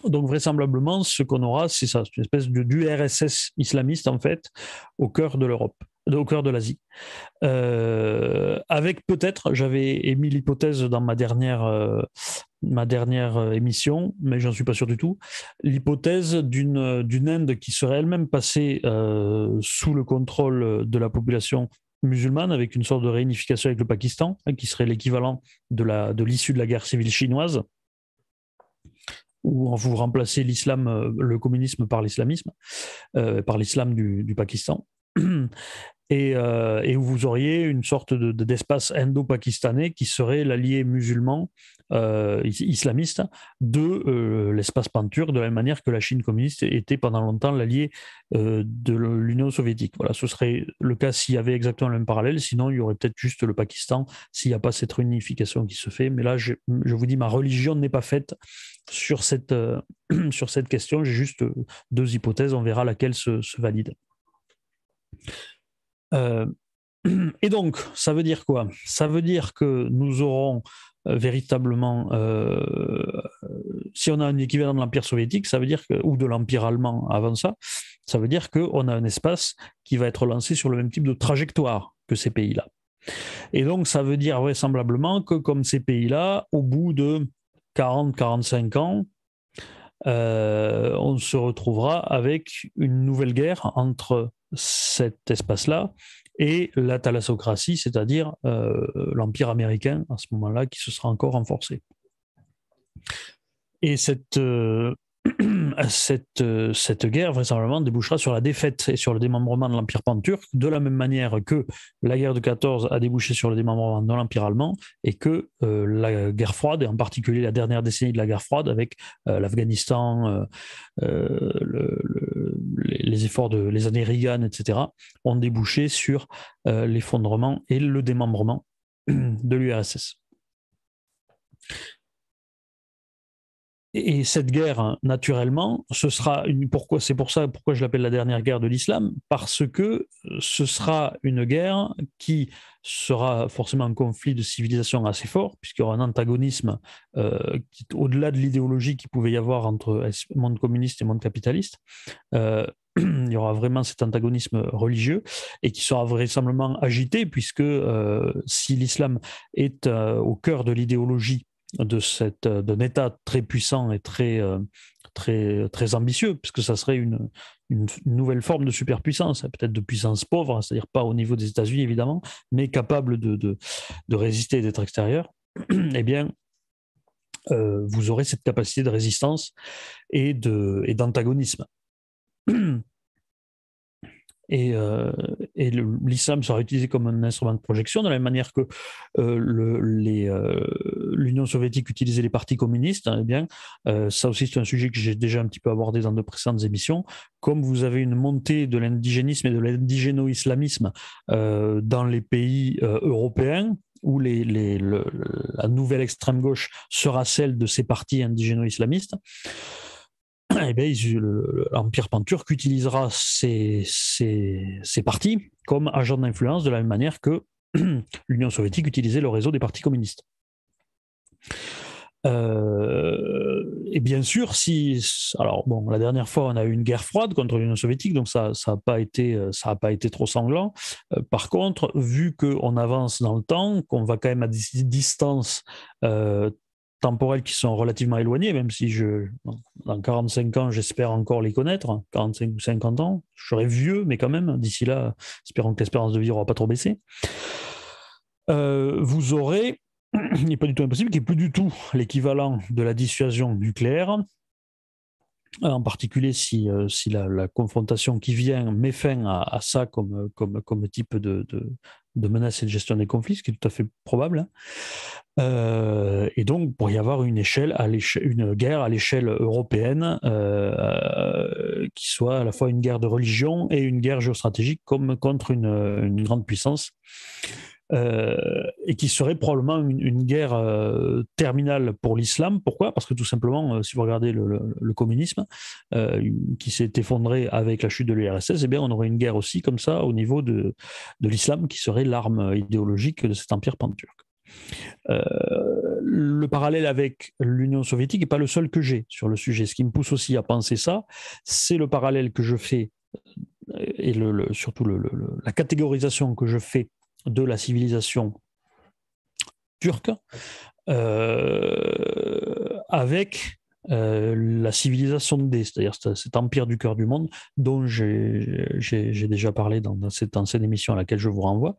Donc vraisemblablement, ce qu'on aura, c'est ça, c'est une espèce de, du RSS islamiste en fait, au cœur de l'Europe au cœur de l'Asie. avec peut-être, j'avais émis l'hypothèse dans ma dernière, ma dernière euh, émission, mais j'en suis pas sûr du tout, l'hypothèse d'une, euh, d'une Inde qui serait elle-même passée euh, sous le contrôle de la population musulmane avec une sorte de réunification avec le Pakistan, hein, qui serait l'équivalent de, la, de l'issue de la guerre civile chinoise, où vous remplacez l'islam, le communisme par l'islamisme, par l'islam du, du Pakistan. Euh, et, où vous auriez une sorte d'espace indo-pakistanais qui serait l'allié musulman euh, islamiste hein, de euh, l'espace peinture, de la même manière que la Chine communiste était pendant longtemps l'allié de l'Union soviétique. Voilà, ce serait le cas s'il y avait exactement le même parallèle, sinon il y aurait peut-être juste le Pakistan s'il n'y a pas cette réunification qui se fait. Mais là, je, vous dis, ma religion n'est pas faite sur cette, sur cette question. J'ai juste deux hypothèses, on verra laquelle se, se valide. Euh, et donc, ça veut dire quoi Ça veut dire que nous aurons euh, véritablement, euh, si on a un équivalent de l'Empire soviétique, ça veut dire que, ou de l'Empire allemand avant ça, ça veut dire qu'on a un espace qui va être lancé sur le même type de trajectoire que ces pays-là. Et donc, ça veut dire vraisemblablement que comme ces pays-là, au bout de 40-45 ans, on se retrouvera avec une nouvelle guerre entre cet espace-là et la thalassocratie, c'est-à-dire euh, l'empire américain à ce moment-là qui se sera encore renforcé. Et cette, euh, cette, cette guerre vraisemblablement débouchera sur la défaite et sur le démembrement de l'Empire pan-turc, de la même manière que la guerre de 14 a débouché sur le démembrement de l'Empire allemand et que euh, la guerre froide, et en particulier la dernière décennie de la guerre froide avec euh, l'Afghanistan, euh, les efforts de les années Reagan, etc., ont débouché sur l'effondrement et le démembrement de l'URSS. Et, cette guerre, hein, naturellement, ce sera une, pourquoi c'est pour ça pourquoi je l'appelle la dernière guerre de l'islam, parce que euh, ce sera une guerre qui sera forcément un conflit de civilisation assez fort, puisqu'il y aura un antagonisme euh, au-delà de l'idéologie qu'il pouvait y avoir entre monde communiste et monde capitaliste. Euh, il y aura vraiment cet antagonisme religieux et qui sera vraisemblablement agité, puisque si l'islam est au cœur de l'idéologie de, cette, euh, d'un État très puissant et très, euh, très, euh, très ambitieux, puisque ça serait une, nouvelle forme de superpuissance, hein, peut-être de puissance pauvre, c'est-à-dire pas au niveau des États-Unis évidemment, mais capable de, résister et d'être extérieur, eh bien, vous aurez cette capacité de résistance et, et d'antagonisme. Et, euh, l'islam sera utilisé comme un instrument de projection, de la même manière que euh, euh, l'Union soviétique utilisait les partis communistes. Hein, eh bien, ça aussi, c'est un sujet que j'ai déjà un petit peu abordé dans de précédentes émissions. Comme vous avez une montée de l'indigénisme et de l'indigéno-islamisme dans les pays européens, où la nouvelle extrême gauche sera celle de ces partis indigéno-islamistes, eh bien, l'Empire Panturc utilisera ces, partis comme agents d'influence de la même manière que l'Union soviétique utilisait le réseau des partis communistes. Euh, et bien sûr, si alors bon, la dernière fois on a eu une guerre froide contre l'Union soviétique, donc ça ça n'a pas été ça a pas été trop sanglant. Euh, par contre, vu qu'on avance dans le temps, qu'on va quand même à distance euh, temporelles qui sont relativement éloignés, même si je, dans 45 ans, j'espère encore les connaître, 45 ou 50 ans, je serai vieux, mais quand même, d'ici là, espérons que l'espérance de vie n'aura pas trop baissé, euh, vous aurez, il n'est pas du tout impossible, qui n'y plus du tout l'équivalent de la dissuasion nucléaire euh, en particulier si, euh, si la, confrontation qui vient met fin à, ça comme, comme, comme type de, de, menace et de gestion des conflits, ce qui est tout à fait probable. Hein. Euh, et donc, pour y avoir une, échelle à une guerre à l'échelle européenne qui soit à la fois une guerre de religion et une guerre géostratégique comme contre une, une grande puissance. Euh, et qui serait probablement une, guerre euh, terminale pour l'islam. Pourquoi Parce que tout simplement, euh, si vous regardez le, communisme qui s'est effondré avec la chute de l'URSS, et eh bien, on aurait une guerre aussi comme ça au niveau de, de l'islam qui serait l'arme idéologique de cet empire pan le parallèle avec l'Union soviétique n'est pas le seul que j'ai sur le sujet. Ce qui me pousse aussi à penser ça, c'est le parallèle que je fais et le, surtout la catégorisation que je fais de la civilisation turque euh, avec euh, la civilisation D, c'est-à-dire cet empire du cœur du monde dont j'ai déjà parlé dans, cette ancienne émission à laquelle je vous renvoie,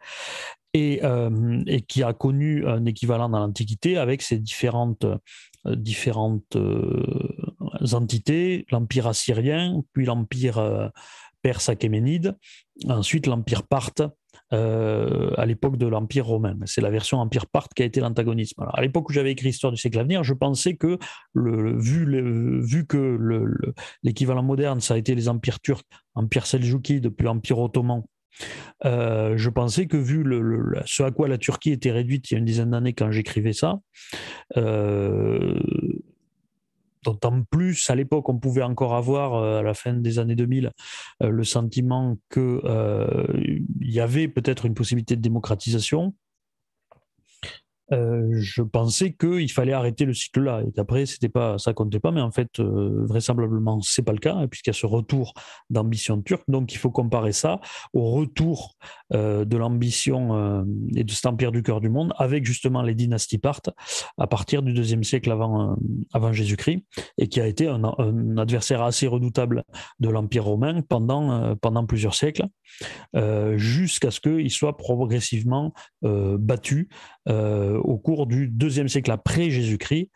et, euh, qui a connu un équivalent dans l'Antiquité avec ses différentes, différentes entités, l'empire assyrien, puis l'empire perse achéménide, ensuite l'empire parthe euh, à l'époque de l'Empire romain. C'est la version Empire Part qui a été l'antagonisme. à l'époque où j'avais écrit Histoire du siècle à venir, je pensais que, le, vu, vu que l'équivalent moderne, ça a été les empires turcs, empire seljouki depuis l'Empire ottoman, euh, je pensais que vu ce à quoi la Turquie était réduite il y a une dizaine d'années quand j'écrivais ça, euh, d'autant plus à l'époque on pouvait encore avoir euh, à la fin des années 2000 euh, le sentiment qu'il euh, y avait peut-être une possibilité de démocratisation euh, je pensais qu'il fallait arrêter le cycle-là. Et après, c'était pas, ça comptait pas, mais en fait, vraisemblablement euh, vraisemblablement, c'est pas le cas, hein, puisqu'il y a ce retour d'ambition turque. Donc, il faut comparer ça au retour euh, de l'ambition et de cet empire du cœur du monde avec justement les dynasties parthes à partir du deuxième siècle avant, avant Jésus-Christ, et qui a été un, un adversaire assez redoutable de l'empire romain pendant, pendant plusieurs siècles. Euh, jusqu'à ce qu'il soit progressivement euh, battu euh, au cours du deuxième siècle après Jésus-Christ,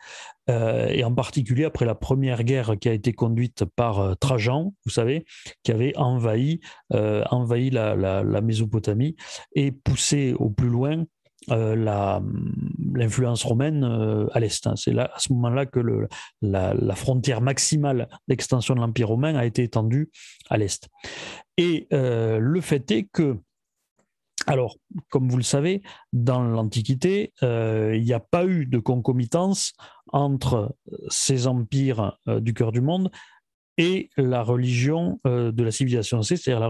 et en particulier après la première guerre qui a été conduite par Trajan, vous savez, qui avait envahi, envahi la, la Mésopotamie et poussé au plus loin euh, hum, l'influence romaine euh, à l'Est. Hein. C'est à ce moment-là que le, la, frontière maximale d'extension de l'Empire romain a été étendue à l'Est. Et euh, le fait est que, alors, comme vous le savez, dans l'Antiquité, il n'y a pas eu de concomitance entre ces empires du cœur du monde et la religion euh, de la civilisation C, c'est-à-dire la,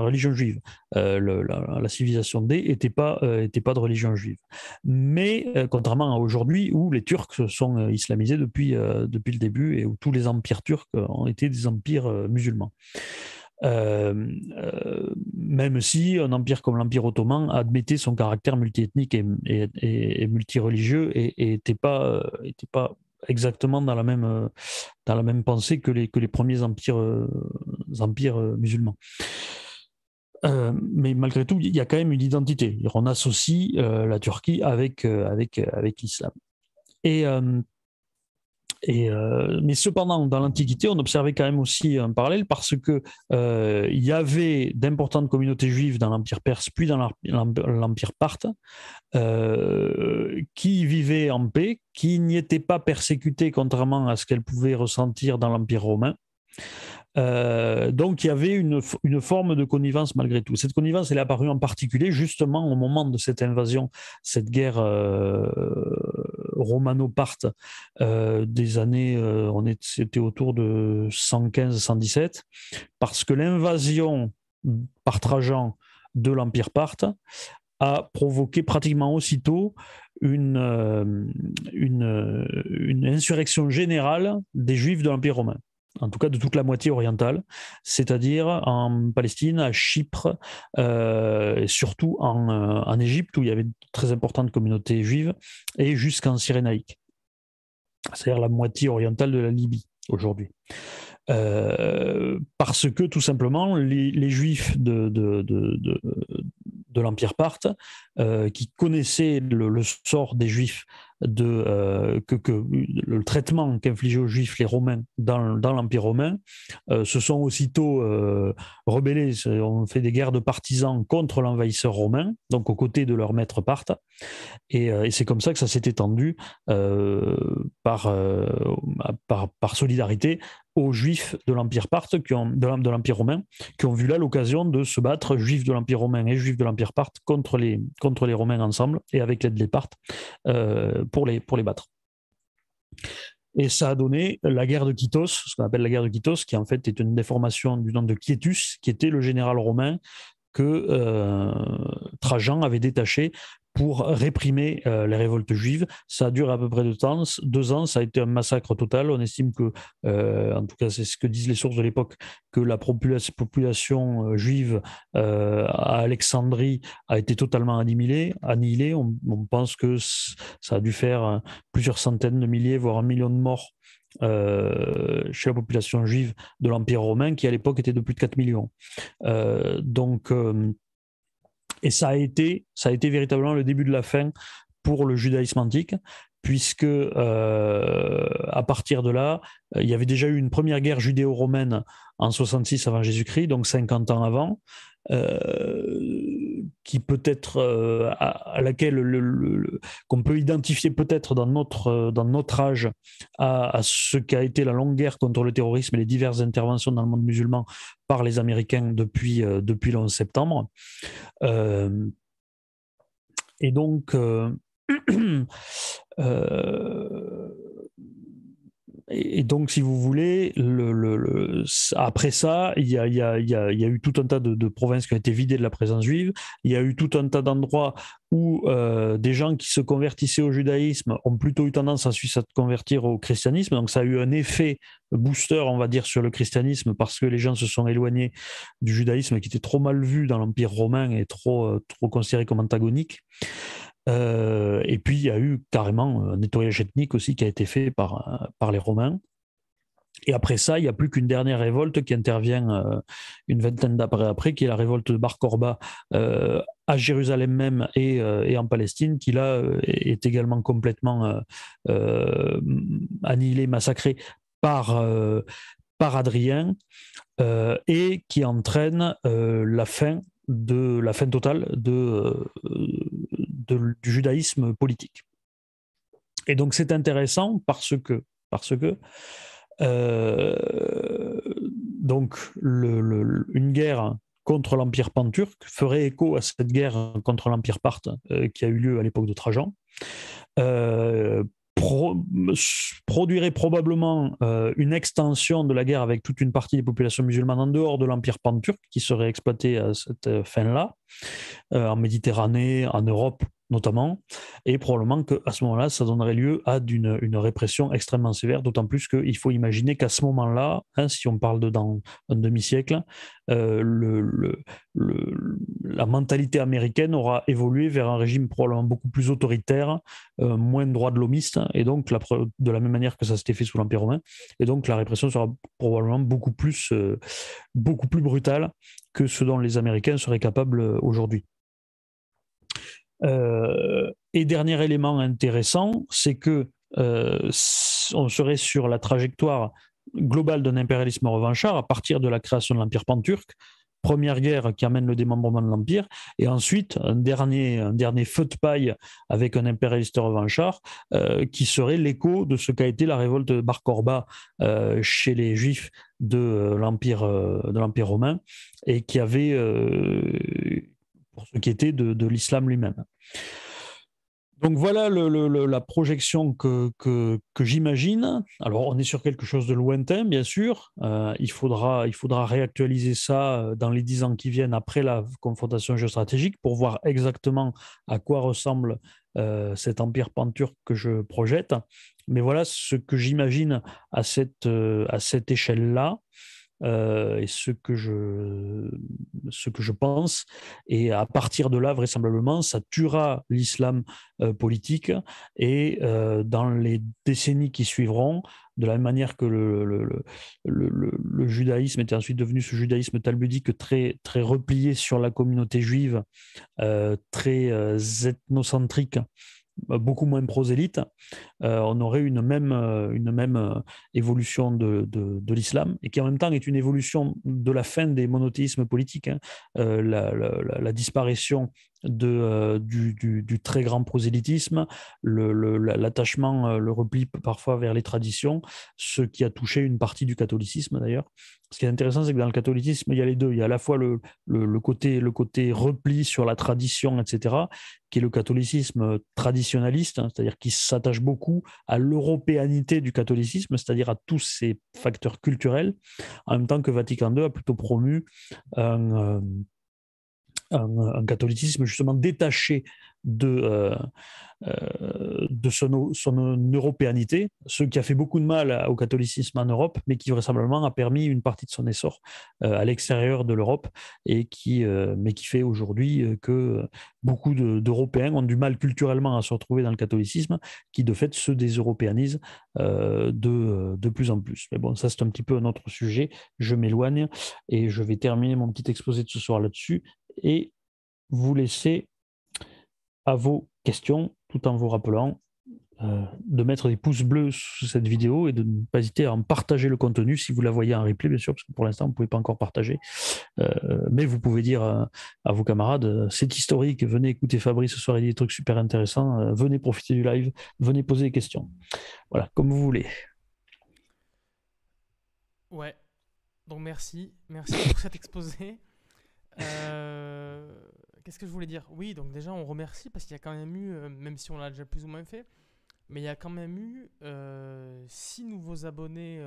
religion juive. Euh, la, civilisation D n'était euh, pas, de religion juive. Mais contrairement à aujourd'hui, où les Turcs se sont islamisés depuis, depuis le début et où tous les empires turcs ont été des empires musulmans. même si un empire comme l'Empire ottoman admettait son caractère multiethnique et, et, et, et multireligieux et n'était pas exactement dans la même, euh, dans la même pensée que les, que les premiers empires, euh, empires euh, musulmans. mais malgré tout, il y a quand même une identité. On associe la Turquie avec, avec, avec l'islam. Et euh, mais cependant, dans l'Antiquité, on observait quand même aussi un parallèle parce qu'il euh, y avait d'importantes communautés juives dans l'Empire perse, puis dans l'Empire parthe, euh, qui vivaient en paix, qui n'y étaient pas persécutées, contrairement à ce qu'elles pouvaient ressentir dans l'Empire romain. Euh, donc il y avait une, forme de connivence malgré tout. Cette connivence, est apparue en particulier justement au moment de cette invasion, cette guerre euh, romano-parte euh, des années, on est, c'était autour de 115-117, parce que l'invasion par Trajan de l'Empire parthe a provoqué pratiquement aussitôt une insurrection générale des Juifs de l'Empire romain en tout cas de toute la moitié orientale, c'est-à-dire en Palestine, à Chypre, euh, et surtout euh, en, Égypte, où il y avait de très importantes communautés juives, et jusqu'en Cyrénaïque, c'est-à-dire la moitié orientale de la Libye aujourd'hui. Euh, parce que tout simplement, les, juifs de, l'Empire parthe, qui connaissaient le, sort des Juifs de, euh, que, le traitement qu'infligeaient aux Juifs les Romains dans, l'Empire romain, euh, se sont aussitôt euh, rebellés, ont fait des guerres de partisans contre l'envahisseur romain, donc aux côtés de leur maître Parthe. Et, c'est comme ça que ça s'est étendu par, par, solidarité aux juifs de l'Empire parthe, qui ont, de l'Empire romain, qui ont vu là l'occasion de se battre, juifs de l'Empire romain et juifs de l'Empire parthe, contre les, contre les Romains ensemble et avec l'aide des Parthes euh, pour, les, pour les battre. Et ça a donné la guerre de Quitos, ce qu'on appelle la guerre de Kytos, qui en fait est une déformation du nom de Quietus, qui était le général romain que euh, Trajan avait détaché pour réprimer euh, les révoltes juives. Ça dure à peu près deux ans. Deux ans, ça a été un massacre total. On estime que, euh, en tout cas, c'est ce que disent les sources de l'époque, que la population euh, juive à Alexandrie a été totalement annihilée. On, pense que ça a dû faire plusieurs centaines de milliers, voire un million de morts chez la population juive de l'Empire romain, qui à l'époque était de plus de 4 millions. donc, et ça a été, ça a été véritablement le début de la fin pour le judaïsme antique, puisque euh, à partir de là, euh, il y avait déjà eu une première guerre judéo-romaine en 66 avant Jésus-Christ, donc 50 ans avant. Euh, qui peut être euh, à, laquelle le, qu'on peut identifier peut-être dans notre, euh, dans notre âge à, ce qu'a été la longue guerre contre le terrorisme et les diverses interventions dans le monde musulman par les Américains depuis, euh, depuis le 11 septembre. et donc, et, donc, si vous voulez, le, après ça, il y, a, eu tout un tas de, provinces qui ont été vidées de la présence juive. Il y a eu tout un tas d'endroits où euh, des gens qui se convertissaient au judaïsme ont plutôt eu tendance à se convertir au christianisme. Donc, ça a eu un effet booster, on va dire, sur le christianisme parce que les gens se sont éloignés du judaïsme qui était trop mal vu dans l'Empire romain et trop, euh, trop considéré comme antagonique. Euh, et puis, il y a eu carrément un euh, nettoyage ethnique aussi qui a été fait par, euh, par les Romains. Et après ça, il n'y a plus qu'une dernière révolte qui intervient une vingtaine d'après après, qui est la révolte de Bar Corba à Jérusalem même et, en Palestine, qui là est également complètement annihilée, massacrée par, par Adrien, et qui entraîne la fin de la fin totale de, du judaïsme politique. Et donc c'est intéressant parce que, parce que euh, donc une guerre contre l'Empire pan ferait écho à cette guerre contre l'Empire parthe euh, qui a eu lieu à l'époque de Trajan. Euh, produirait probablement une extension de la guerre avec toute une partie des populations musulmanes en dehors de l'Empire pan qui serait exploitée à cette fin-là, en Méditerranée, en Europe notamment, et probablement qu'à ce moment-là, ça donnerait lieu à une, répression extrêmement sévère, d'autant plus qu'il faut imaginer qu'à ce moment-là, hein, si on parle de dans un demi-siècle, euh, la mentalité américaine aura évolué vers un régime probablement beaucoup plus autoritaire, euh, moins droit de l'homiste, et donc de la même manière que ça s'était fait sous l'Empire romain, et donc la répression sera probablement beaucoup plus, euh, beaucoup plus brutale que ce dont les Américains seraient capables aujourd'hui. Euh, et dernier élément intéressant, c'est que euh, on serait sur la trajectoire globale d'un impérialisme revanchard à partir de la création de l'Empire panturc, première guerre qui amène le démembrement de l'Empire, et ensuite un dernier, un dernier feu de paille avec un impérialiste revanchard euh, qui serait l'écho de ce qu'a été la révolte de Bar Korba chez les Juifs de l'Empire, de l'Empire romain, et qui avait, pour ce qui était de, l'islam lui-même. Donc voilà la projection que, j'imagine. Alors on est sur quelque chose de lointain, bien sûr. Euh, il, faudra, il faudra réactualiser ça euh, dans les dix ans qui viennent après la confrontation géostratégique pour voir exactement à quoi ressemble euh, cet empire panturc que je projette. Mais voilà ce que j'imagine à cette, à cette échelle-là. Euh, et ce que, je, ce que je pense. Et à partir de là, vraisemblablement, ça tuera l'islam euh, politique. Et euh, dans les décennies qui suivront, de la même manière que le, judaïsme était ensuite devenu ce judaïsme talmudique très replié sur la communauté juive, très ethnocentrique, beaucoup moins prosélyte, euh, on aurait une même, euh, une même euh, évolution de, l'islam, et qui en même temps est une évolution de la fin des monothéismes politiques. Hein. la, disparition de, euh, du, très grand prosélytisme, l'attachement, euh, le, repli parfois vers les traditions, ce qui a touché une partie du catholicisme d'ailleurs. Ce qui est intéressant, c'est que dans le catholicisme, il y a les deux. Il y a à la fois le, côté, le côté repli sur la tradition, etc., qui est le catholicisme euh, traditionnaliste, hein, c'est-à-dire qui s'attache beaucoup à l'européanité du catholicisme, c'est-à-dire à tous ces facteurs culturels, en même temps que Vatican II a plutôt promu un un, catholicisme justement détaché de, euh, euh, de son, son, européanité, ce qui a fait beaucoup de mal au catholicisme en Europe, mais qui vraisemblablement a permis une partie de son essor euh, à l'extérieur de l'Europe, et qui, mais qui fait aujourd'hui que beaucoup d'Européens ont du mal culturellement à se retrouver dans le catholicisme, qui de fait se déseuropéanisent de, de plus en plus. Mais bon, ça c'est un petit peu un autre sujet, je m'éloigne, et je vais terminer mon petit exposé de ce soir là-dessus, et vous laisser à vos questions tout en vous rappelant euh, de mettre des pouces bleus sous cette vidéo et de ne pas hésiter à en partager le contenu si vous la voyez en replay, bien sûr, parce que pour l'instant, vous ne pouvez pas encore partager. Euh, mais vous pouvez dire à, vos camarades, euh, c'est historique, venez écouter Fabrice ce soir, il y a des trucs super intéressants, venez profiter du live, venez poser des questions. Voilà, comme vous voulez. Ouais, donc merci, merci pour cet exposé. Euh, qu'est-ce que je voulais dire Oui, donc déjà, on remercie parce qu'il y a quand même eu, euh, même si on l'a déjà plus ou moins fait, mais il y a quand même eu 6 euh, nouveaux abonnés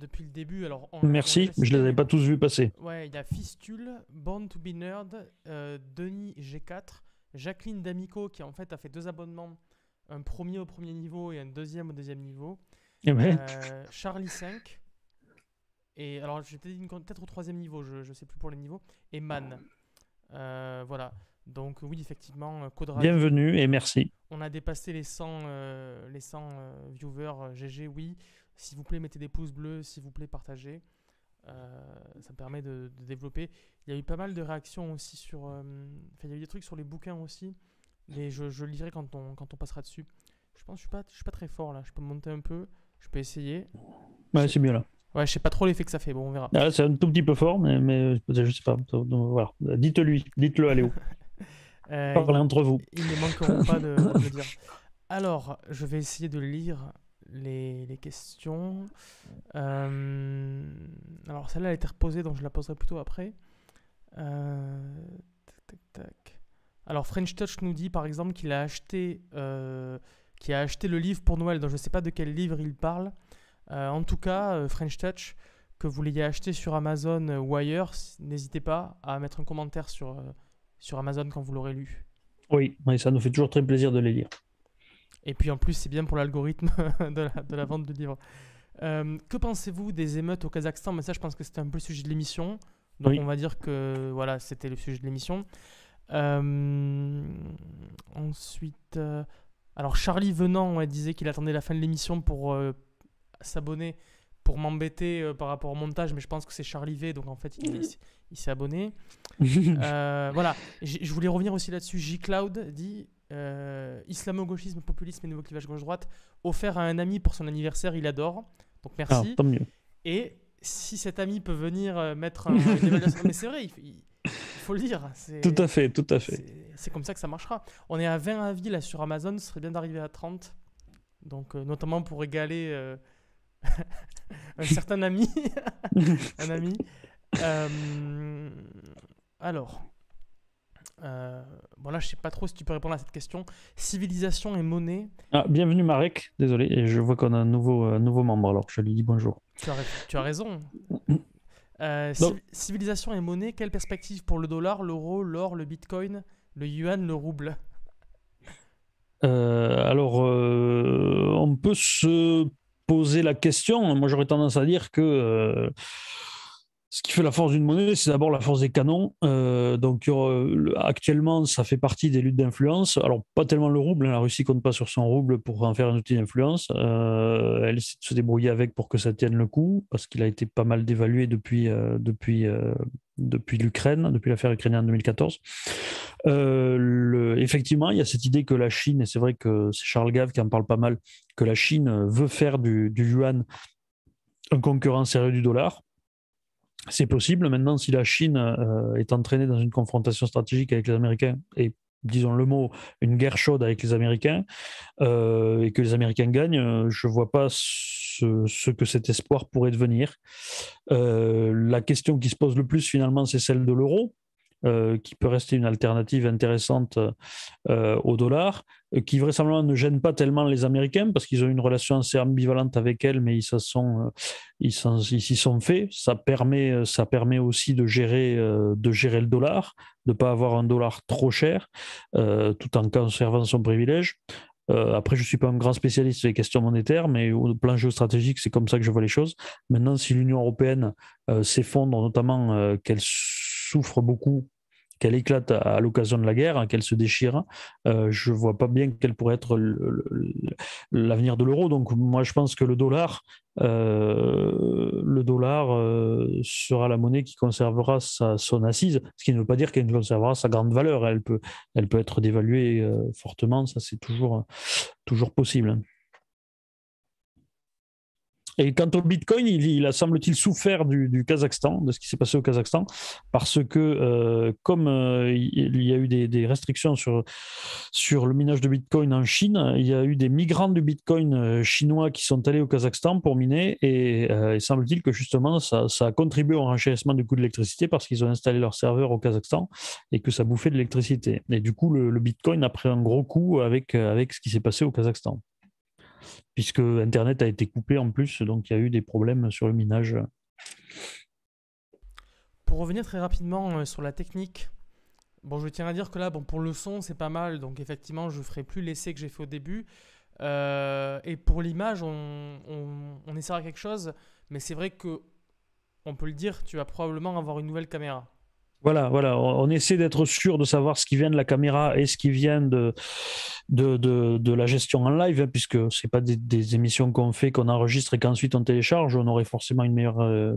depuis le début. Alors, on, Merci, je ne les avais pas tous vus passer. Ouais, il y a Fistule, Born to be Nerd, Denis G4, Jacqueline D'Amico qui en fait a fait deux abonnements, un premier au premier niveau et un deuxième au deuxième niveau. Charlie 5, et alors, j'étais peut-être au troisième niveau, je ne sais plus pour les niveaux. Et Man. Euh, voilà. Donc, oui, effectivement, euh, Codra. Bienvenue et merci. On a dépassé les 100, euh, les 100 viewers GG, oui. S'il vous plaît, mettez des pouces bleus, s'il vous plaît, partagez. ça me permet de, développer. Il y a eu pas mal de réactions aussi sur. il y a eu des trucs sur les bouquins aussi. mais je, je lirai quand on, quand on passera dessus. Je pense que je ne suis, pas, je suis pas très fort là. Je peux monter un peu. Je peux essayer. Ouais, c'est mieux là. Ouais, je sais pas trop l'effet que ça fait. Bon, on verra. Ah, c'est un tout petit peu fort, mais, mais euh, je sais pas. Donc, voilà. Dites-lui, dites-le à Léo. Euh, Parlez entre vous. Ils ne manqueront pas de, le dire. Alors, je vais essayer de lire les, les questions. Euh, alors, celle-là, elle été reposée, donc je la poserai plutôt après. tac, tac, Alors, French Touch nous dit par exemple qu'il a acheté. Qui a acheté le livre pour Noël, donc je sais pas de quel livre il parle. Euh, en tout cas, euh, French Touch, que vous l'ayez acheté sur Amazon euh, ou ailleurs, n'hésitez pas à mettre un commentaire sur, sur Amazon quand vous l'aurez lu. Oui, ça nous fait toujours très plaisir de les lire. Et puis en plus, c'est bien pour l'algorithme de, la, vente de livres. que pensez-vous des émeutes au Kazakhstan Mais ça, je pense que c'était un peu le sujet de l'émission. Donc on va dire que voilà, c'était le sujet de l'émission. ensuite, alors Charlie Venant disait qu'il attendait la fin de l'émission pour s'abonner pour m'embêter euh, par rapport au montage, mais je pense que c'est Charlie V, donc en fait, il, il s'est abonné. Euh, voilà, je voulais revenir aussi là-dessus. J-Cloud dit euh, Islamo-gauchisme, populisme et nouveau clivage gauche-droite, offert à un ami pour son anniversaire, il adore. Donc ah, merci. tant mieux. Et si cet ami peut venir mettre un, mais c'est vrai, il, faut le dire. Tout à fait, tout à fait. C'est comme ça que ça marchera. On est à 20 avis là sur Amazon, ce serait bien d'arriver à 30. Donc, notamment pour régaler un certain ami. un ami. Euh, alors. Euh, bon, là, je sais pas trop si tu peux répondre à cette question. Civilisation et monnaie. Ah, bienvenue, Marek. Désolé, et je vois qu'on a un nouveau, nouveau membre, alors je lui dis bonjour. Tu as, tu as raison. Euh, civilisation et monnaie, quelle perspective pour le dollar, l'euro, l'or, le bitcoin, le yuan, le rouble euh, alors, on peut se poser la question. Moi, j'aurais tendance à dire que euh, ce qui fait la force d'une monnaie, c'est d'abord la force des canons. Euh, donc, euh, actuellement, ça fait partie des luttes d'influence. Alors, pas tellement le rouble. Hein. la Russie compte pas sur son rouble pour en faire un outil d'influence. elle essaie de se débrouiller avec pour que ça tienne le coup, parce qu'il a été pas mal dévalué depuis, depuis, depuis l'Ukraine, depuis l'affaire ukrainienne en 2014. Euh, effectivement, il y a cette idée que la Chine, et c'est vrai que c'est Charles Gave qui en parle pas mal, que la Chine veut faire du, yuan un concurrent sérieux du dollar. C'est possible. Maintenant, si la Chine euh, est entraînée dans une confrontation stratégique avec les Américains, et disons le mot, une guerre chaude avec les Américains, euh, et que les Américains gagnent, je ne vois pas ce, que cet espoir pourrait devenir. la question qui se pose le plus, finalement, c'est celle de l'euro, euh, qui peut rester une alternative intéressante euh, au dollar, euh, qui vraisemblablement ne gêne pas tellement les Américains parce qu'ils ont une relation assez ambivalente avec elle, mais ils s'y sont, ils sont faits. Ça permet, ça permet aussi de gérer, de gérer le dollar, de ne pas avoir un dollar trop cher, tout en conservant son privilège. après, je ne suis pas un grand spécialiste des questions monétaires, mais au plan géostratégique, c'est comme ça que je vois les choses. Maintenant, si l'Union européenne s'effondre, notamment qu'elle qu'elle souffre beaucoup qu'elle éclate à, l'occasion de la guerre, hein, qu'elle se déchire, euh, je ne vois pas bien quel pourrait être l'avenir de l'euro. Donc moi, je pense que le dollar, euh, le dollar euh, sera la monnaie qui conservera sa, son assise, ce qui ne veut pas dire qu'elle ne conservera sa grande valeur. Elle peut, elle peut être dévaluée fortement, ça c'est toujours, toujours possible. Et quant au Bitcoin, il, a semble-t-il souffert du, Kazakhstan, de ce qui s'est passé au Kazakhstan, parce que euh, comme euh, il y a eu des, restrictions sur, sur le minage de Bitcoin en Chine, il y a eu des migrants du Bitcoin euh, chinois qui sont allés au Kazakhstan pour miner, et, semble-t-il que justement ça, a contribué au renchérissement du coût de l'électricité parce qu'ils ont installé leur serveur au Kazakhstan et que ça bouffait de l'électricité. Et du coup, le, Bitcoin a pris un gros coup avec, avec ce qui s'est passé au Kazakhstan puisque Internet a été coupé en plus, donc il y a eu des problèmes sur le minage. Pour revenir très rapidement euh, sur la technique, bon, je tiens à dire que là, bon, pour le son, c'est pas mal, donc effectivement, je ne ferai plus l'essai que j'ai fait au début. Euh, et pour l'image, on, on essaiera quelque chose, mais c'est vrai que, on peut le dire, tu vas probablement avoir une nouvelle caméra. Voilà, voilà, on essaie d'être sûr de savoir ce qui vient de la caméra et ce qui vient de, de, de, la gestion en live, hein, puisque ce n'est pas des, émissions qu'on fait, qu'on enregistre et qu'ensuite on télécharge, on aurait forcément une meilleure euh,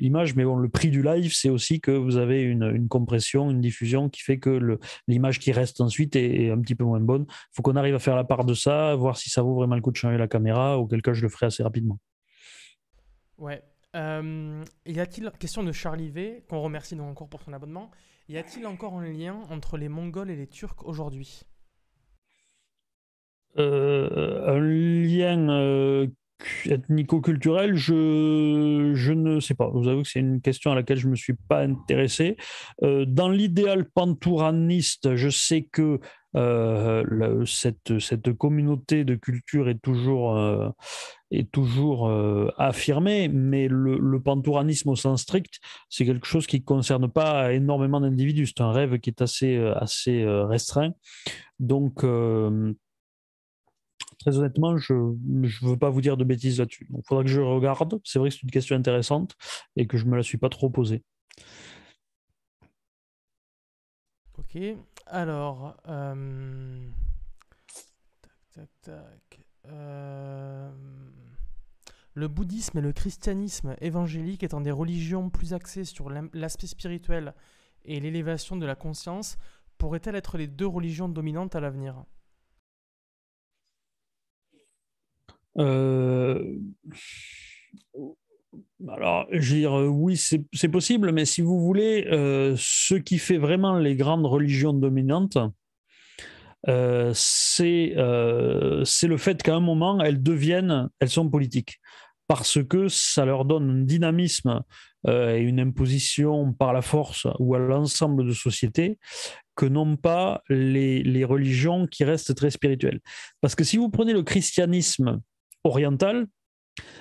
image, mais bon, le prix du live, c'est aussi que vous avez une, compression, une diffusion qui fait que l'image qui reste ensuite est, un petit peu moins bonne. Il faut qu'on arrive à faire la part de ça, voir si ça vaut vraiment le coup de changer la caméra, ou quelqu'un, je le ferai assez rapidement. Ouais, euh, y a-t-il question de Charlie V qu'on remercie donc encore pour son abonnement Y a-t-il encore un lien entre les Mongols et les Turcs aujourd'hui euh, Un lien euh, ethnico-culturel, je, je, ne sais pas. vous avoue que c'est une question à laquelle je ne me suis pas intéressé. Euh, dans l'idéal pantouraniste, je sais que euh, cette, cette, communauté de culture est toujours, euh, est toujours affirmée, mais le, pantouranisme au sens strict, c'est quelque chose qui ne concerne pas énormément d'individus. C'est un rêve qui est assez, assez restreint. Donc, très honnêtement, je ne veux pas vous dire de bêtises là-dessus. il faudra que je regarde. C'est vrai que c'est une question intéressante et que je ne me la suis pas trop posée. Ok. Alors. Euh, euh, le bouddhisme et le christianisme évangélique étant des religions plus axées sur l'aspect spirituel et l'élévation de la conscience, pourraient-elles être les deux religions dominantes à l'avenir Euh, alors, je veux dire, euh, oui, c'est possible, mais si vous voulez, euh, ce qui fait vraiment les grandes religions dominantes, c'est le fait qu'à un moment, elles deviennent, elles sont politiques, parce que ça leur donne un dynamisme et une imposition par la force ou à l'ensemble de sociétés que n'ont pas les, les religions qui restent très spirituelles. Parce que si vous prenez le christianisme, oriental,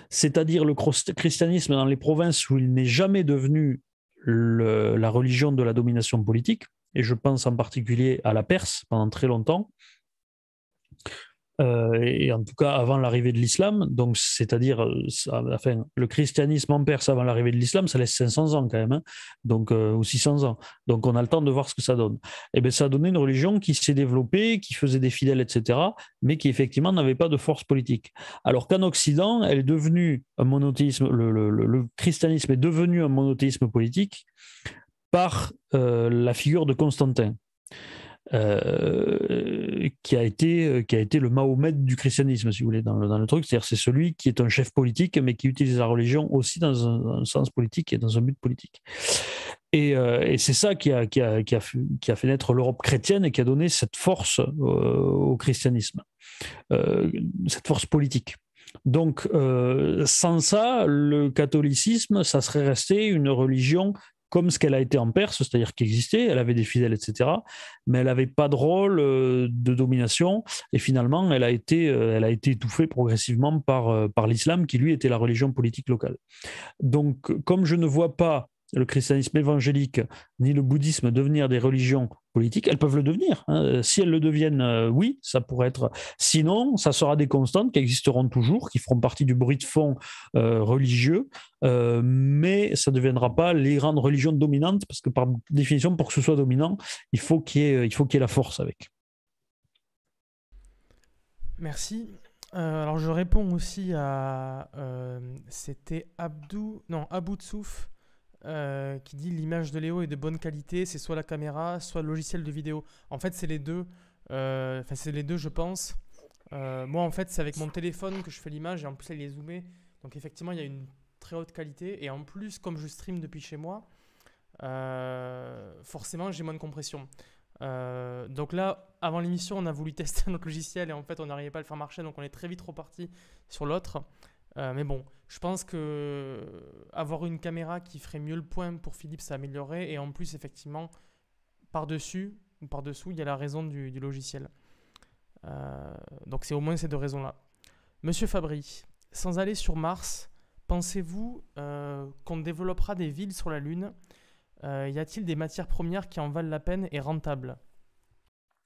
c'est-à-dire le christianisme dans les provinces où il n'est jamais devenu la religion de la domination politique, et je pense en particulier à la Perse pendant très longtemps, euh, et en tout cas avant l'arrivée de l'islam, donc c'est-à-dire euh, le christianisme en Perse avant l'arrivée de l'islam, ça laisse 500 ans quand même, hein, donc, euh, ou 600 ans. Donc on a le temps de voir ce que ça donne. Et eh bien ça a donné une religion qui s'est développée, qui faisait des fidèles, etc., mais qui effectivement n'avait pas de force politique. Alors qu'en Occident, elle est devenue le, christianisme est devenu un monothéisme politique par la figure de Constantin. Euh, qui, a été, euh, qui a été le Mahomet du christianisme, si vous voulez, dans le, dans le truc. C'est-à-dire c'est celui qui est un chef politique, mais qui utilise la religion aussi dans un, sens politique et dans un but politique. Euh, et, c'est ça qui a, qui, a, qui, a, qui a, fait naître l'Europe chrétienne et qui a donné cette force au christianisme, cette force politique. Donc, sans ça, le catholicisme, ça serait resté une religion comme ce qu'elle a été en Perse, c'est-à-dire qu'elle existait, elle avait des fidèles, etc. Mais elle n'avait pas de rôle euh, de domination. Et finalement, elle a été, euh, elle a été étouffée progressivement par, euh, par l'islam, qui lui était la religion politique locale. Donc, comme je ne vois pas le christianisme évangélique ni le bouddhisme devenir des religions politique, elles peuvent le devenir. Hein. Si elles le deviennent, euh, oui, ça pourrait être. Sinon, ça sera des constantes qui existeront toujours, qui feront partie du bruit de fond euh, religieux, euh, mais ça ne deviendra pas les grandes religions dominantes, parce que par définition, pour que ce soit dominant, il faut qu'il y, ait, il faut qu'il y ait la force avec. Merci. alors je réponds aussi à... C'était Abdou... Non, Abou Tsouf euh, qui dit l'image de Léo est de bonne qualité, c'est soit la caméra, soit le logiciel de vidéo. En fait, c'est les deux. Euh, c'est les deux, je pense. Euh, moi, en fait, c'est avec mon téléphone que je fais l'image et en plus, elle est zoomée. Donc, effectivement, il y a une très haute qualité. Et en plus, comme je stream depuis chez moi, forcément, j'ai moins de compression. donc là, avant l'émission, on a voulu tester notre logiciel et en fait, on n'arrivait pas à le faire marcher. Donc, on est très vite reparti sur l'autre. Euh, mais bon, je pense que avoir une caméra qui ferait mieux le point pour Philippe, ça Et en plus, effectivement, par-dessus ou par-dessous, il y a la raison du, logiciel. Euh, donc c'est au moins ces deux raisons-là. Monsieur Fabry, sans aller sur Mars, pensez-vous euh, qu'on développera des villes sur la Lune Y a-t-il des matières premières qui en valent la peine et rentables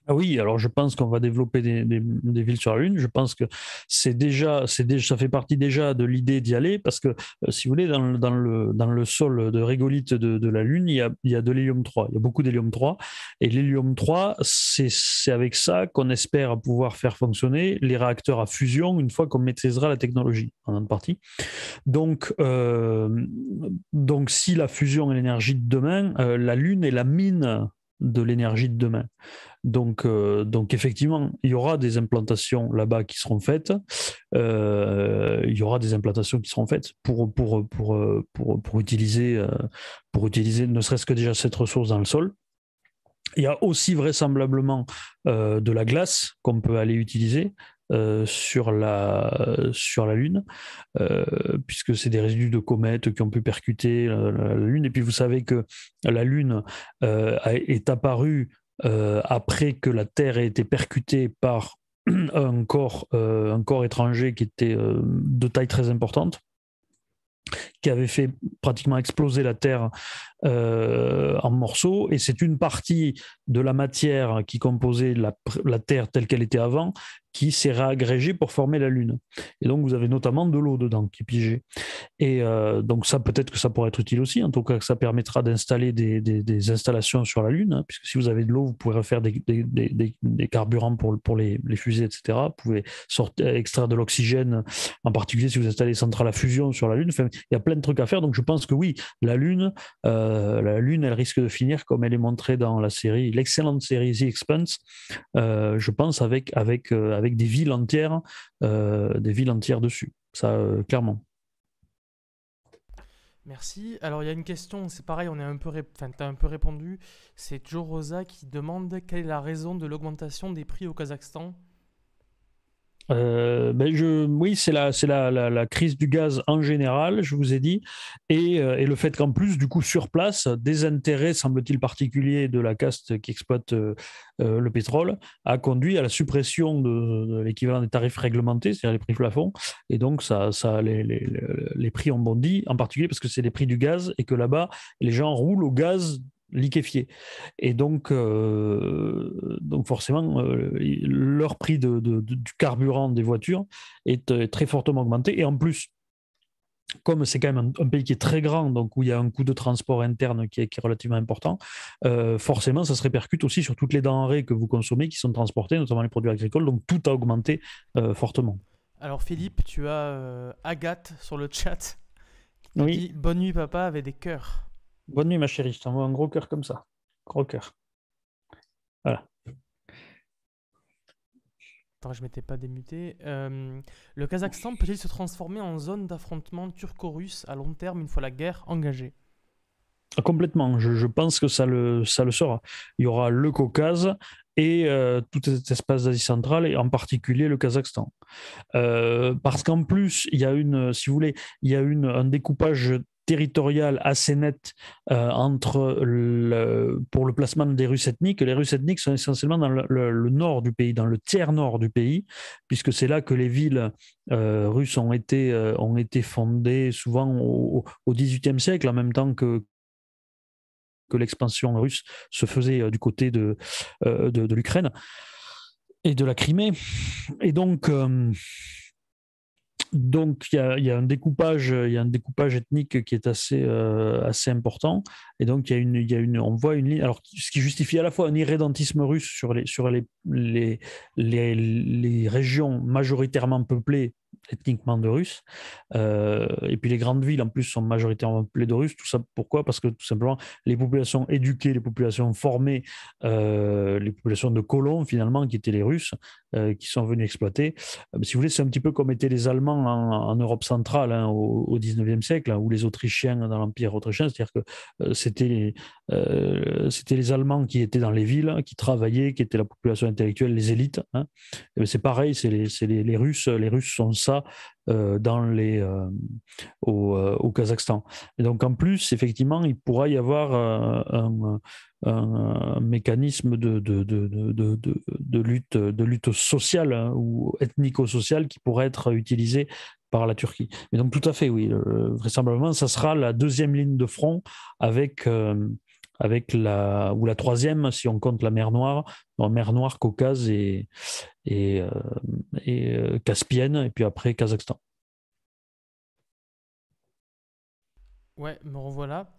ah oui, alors je pense qu'on va développer des, villes sur la Lune. Je pense que c'est déjà, déjà, ça fait partie déjà de l'idée d'y aller parce que, euh, si vous voulez, dans, dans, le, dans le sol de régolithe de, de la Lune, il y, a, il y a de l'hélium 3. Il y a beaucoup d'hélium 3. Et l'hélium 3, c'est avec ça qu'on espère pouvoir faire fonctionner les réacteurs à fusion une fois qu'on maîtrisera la technologie, en grande partie. Donc, euh, donc, si la fusion est l'énergie de demain, euh, la Lune est la mine de l'énergie de demain. Donc, euh, donc effectivement, il y aura des implantations là-bas qui seront faites. Euh, il y aura des implantations qui seront faites pour, utiliser, euh, pour utiliser ne serait-ce que déjà cette ressource dans le sol. Il y a aussi vraisemblablement de la glace qu'on peut aller utiliser. sur, la, Lune, puisque c'est des résidus de comètes qui ont pu percuter la, Lune. Et puis vous savez que la Lune est apparue euh, après que la Terre ait été percutée par euh, un corps, étranger qui était euh, de taille très importante, qui avait fait pratiquement exploser la Terre en morceaux. Et c'est une partie de la matière qui composait la Terre telle qu'elle était avant qui s'est réagrégé pour former la Lune. Et donc, vous avez notamment de l'eau dedans qui est piégée Et euh, donc, ça, peut-être que ça pourrait être utile aussi. En tout cas, que ça permettra d'installer des, des, installations sur la Lune, hein, puisque si vous avez de l'eau, vous pouvez faire des, des carburants pour, pour les, les, fusées, etc. Vous pouvez sortir, extraire de l'oxygène, en particulier si vous installez des centrales à fusion sur la Lune. il y a plein de trucs à faire. Donc, je pense que oui, la Lune, euh, la Lune, elle risque de finir comme elle est montrée dans la série, l'excellente série The Expanse, euh, je pense, avec, avec avec des villes entières, euh, des villes entières dessus. Ça, euh, clairement. Merci. Alors il y a une question, c'est pareil, on est un peu, as un peu répondu. C'est Joe Rosa qui demande quelle est la raison de l'augmentation des prix au Kazakhstan euh, ben je, oui, c'est la, c'est la, crise du gaz en général, je vous ai dit, euh, et, le fait qu'en plus, du coup, sur place, des intérêts, semble-t-il, particuliers de la caste qui exploite euh, le pétrole a conduit à la suppression de, l'équivalent des tarifs réglementés, c'est-à-dire les prix plafonds, et donc ça, ça, les, les prix ont bondi, en particulier parce que c'est les prix du gaz et que là-bas, les gens roulent au gaz liquéfiés. Et donc, euh, donc forcément, euh, leur prix de, du carburant des voitures est, euh, très fortement augmenté. Et en plus, comme c'est quand même un, pays qui est très grand, donc où il y a un coût de transport interne qui est, relativement important, forcément, ça se répercute aussi sur toutes les denrées que vous consommez qui sont transportées, notamment les produits agricoles. Donc tout a augmenté fortement. Alors Philippe, tu as Agathe sur le chat. oui. Dit, Bonne nuit papa avec des cœurs. Bonne nuit, ma chérie. Je t'envoie un gros cœur comme ça. Gros cœur. Voilà. Attends, je m'étais pas démuté. Euh, le Kazakhstan peut-il se transformer en zone d'affrontement turco-russe à long terme une fois la guerre engagée Complètement. Je, pense que ça le, ça le sera. Il y aura le Caucase et euh, tout cet espace d'Asie centrale, et en particulier le Kazakhstan. Euh, parce qu'en plus, il y a une, si vous voulez, il y a une, un découpage territoriale assez nette euh, entre pour le placement des Russes ethniques. Les Russes ethniques sont essentiellement dans le, nord du pays, dans le tiers nord du pays, puisque c'est là que les villes euh, russes ont été, euh, ont été fondées souvent au XVIIIe siècle, en même temps que, que l'expansion russe se faisait du côté de, de, de l'Ukraine et de la Crimée. Et donc, donc il y, a, un découpage, ethnique qui est assez euh, important, et donc il y a une, on voit une ligne. ce qui justifie à la fois un irrédentisme russe sur les régions majoritairement peuplées ethniquement de Russes. Euh, et puis les grandes villes, en plus, sont majoritairement peuplées de Russes. Tout ça, pourquoi Parce que tout simplement, les populations éduquées, les populations formées, euh, les populations de colons, finalement, qui étaient les Russes, euh, qui sont venus exploiter. si vous voulez, c'est un petit peu comme étaient les Allemands en, Europe centrale hein, au, 19e siècle, hein, ou les Autrichiens dans l'Empire autrichien. C'est-à-dire que c'était c'était les Allemands qui étaient dans les villes, qui travaillaient, qui étaient la population intellectuelle, les élites. Hein. Eh ben, c'est pareil, c'est les Russes. Les Russes sont ça euh, dans les, euh, euh, au, Kazakhstan. Et donc en plus, effectivement, il pourra y avoir un, mécanisme de, de, lutte, de lutte sociale hein, ou ethnico-sociale qui pourrait être utilisé par la Turquie. Mais donc tout à fait, oui, vraisemblablement, ça sera la deuxième ligne de front avec avec la, ou la troisième si on compte la mer Noire, en mer Noire, Caucase et, et, euh, euh, Caspienne, et puis après Kazakhstan. Ouais, me revoilà.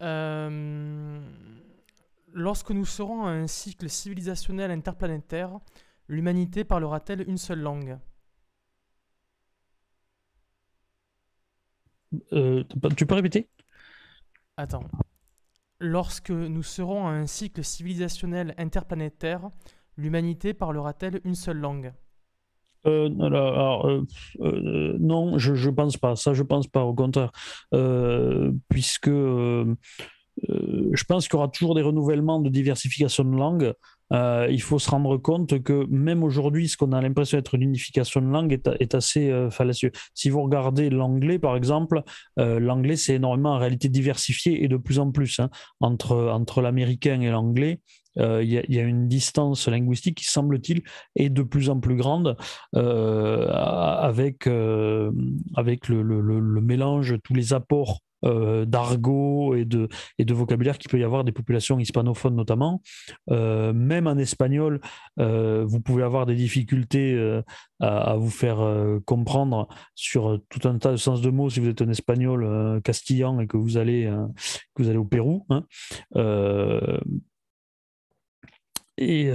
Euh, lorsque nous serons à un cycle civilisationnel interplanétaire, l'humanité parlera-t-elle une seule langue Tu peux répéter Attends. Lorsque nous serons à un cycle civilisationnel interplanétaire, l'humanité parlera-t-elle une seule langue euh, euh, euh, non, je, ne pense pas. Ça, je pense pas. Au contraire, puisque je pense qu'il y aura toujours des renouvellements de diversification de langues. Euh, il faut se rendre compte que même aujourd'hui, ce qu'on a l'impression d'être une unification de langue est, assez euh, fallacieux. Si vous regardez l'anglais, par exemple, euh, l'anglais, c'est énormément en réalité diversifié et de plus en plus. Hein. entre, entre l'américain et l'anglais, il y, a une distance linguistique qui, semble-t-il, est de plus en plus grande avec, avec le, le, le, mélange, tous les apports euh, d'argot et de, et de vocabulaire qu'il peut y avoir des populations hispanophones notamment. Euh, même en espagnol, euh, vous pouvez avoir des difficultés à, vous faire comprendre sur tout un tas de sens de mots si vous êtes un espagnol castillan et que vous allez, que vous allez au Pérou. Hein. et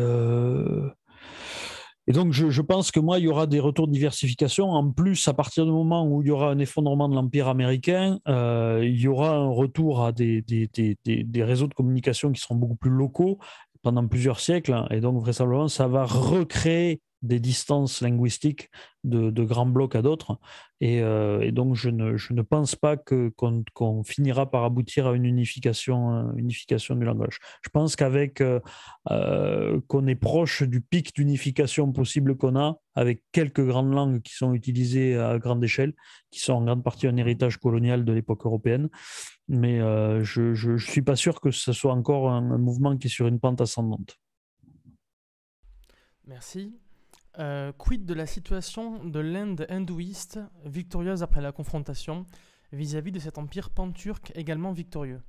et donc, je, pense que moi, il y aura des retours de diversification. En plus, à partir du moment où il y aura un effondrement de l'Empire américain, euh, il y aura un retour à des, des, réseaux de communication qui seront beaucoup plus locaux pendant plusieurs siècles. Et donc, vraisemblablement, ça va recréer des distances linguistiques de, grands blocs à d'autres. Euh, et, donc, je ne, je ne pense pas qu'on finira par aboutir à une unification, euh, unification du langage. Je pense qu'avec euh, qu'on est proche du pic d'unification possible qu'on a, avec quelques grandes langues qui sont utilisées à grande échelle, qui sont en grande partie un héritage colonial de l'époque européenne. Mais je ne suis pas sûr que ce soit encore un mouvement qui est sur une pente ascendante. Merci. Euh, quid de la situation de l'Inde hindouiste, victorieuse après la confrontation, vis-à-vis de cet empire pan-turc également victorieux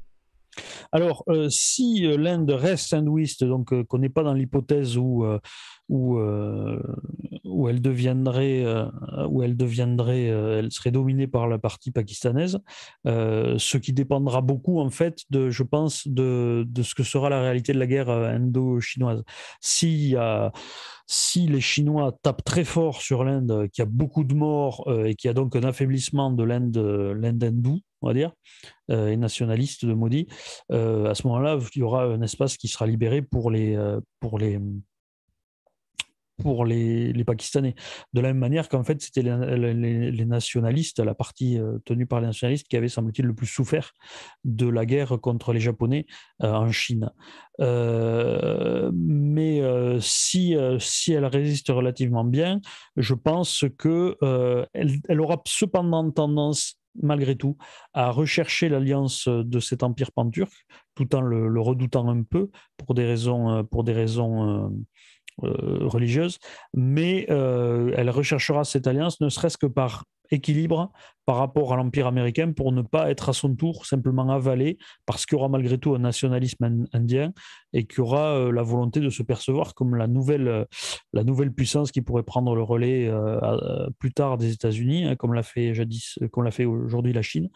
alors, euh, si euh, l'Inde reste hindouiste, donc qu'on n'est pas dans l'hypothèse où où, euh, où elle deviendrait, euh, où elle, deviendrait euh, elle serait dominée par la partie pakistanaise, ce qui dépendra beaucoup, en fait, de, je pense, de, de ce que sera la réalité de la guerre indo-chinoise. Si, si les Chinois tapent très fort sur l'Inde, qui a beaucoup de morts et qui a donc un affaiblissement de l'Inde hindoue, on va dire, et nationaliste de Modi, à ce moment-là, il y aura un espace qui sera libéré pour les, pour les, pour les, Pakistanais. De la même manière qu'en fait, c'était les, nationalistes, la partie euh, tenue par les nationalistes, qui avait, semble-t-il, le plus souffert de la guerre contre les Japonais euh, en Chine. Euh, mais si, si elle résiste relativement bien, je pense qu'elle elle aura cependant tendance malgré tout, à rechercher l'alliance de cet empire panturc, tout en le, redoutant un peu pour des raisons, pour des raisons euh, religieuse, mais euh, elle recherchera cette alliance ne serait-ce que par équilibre par rapport à l'Empire américain pour ne pas être à son tour simplement avalé parce qu'il y aura malgré tout un nationalisme indien et qu'il y aura euh, la volonté de se percevoir comme la nouvelle, la nouvelle puissance qui pourrait prendre le relais plus tard des États-Unis, hein, comme l'a fait jadis, comme l'a fait aujourd'hui la Chine.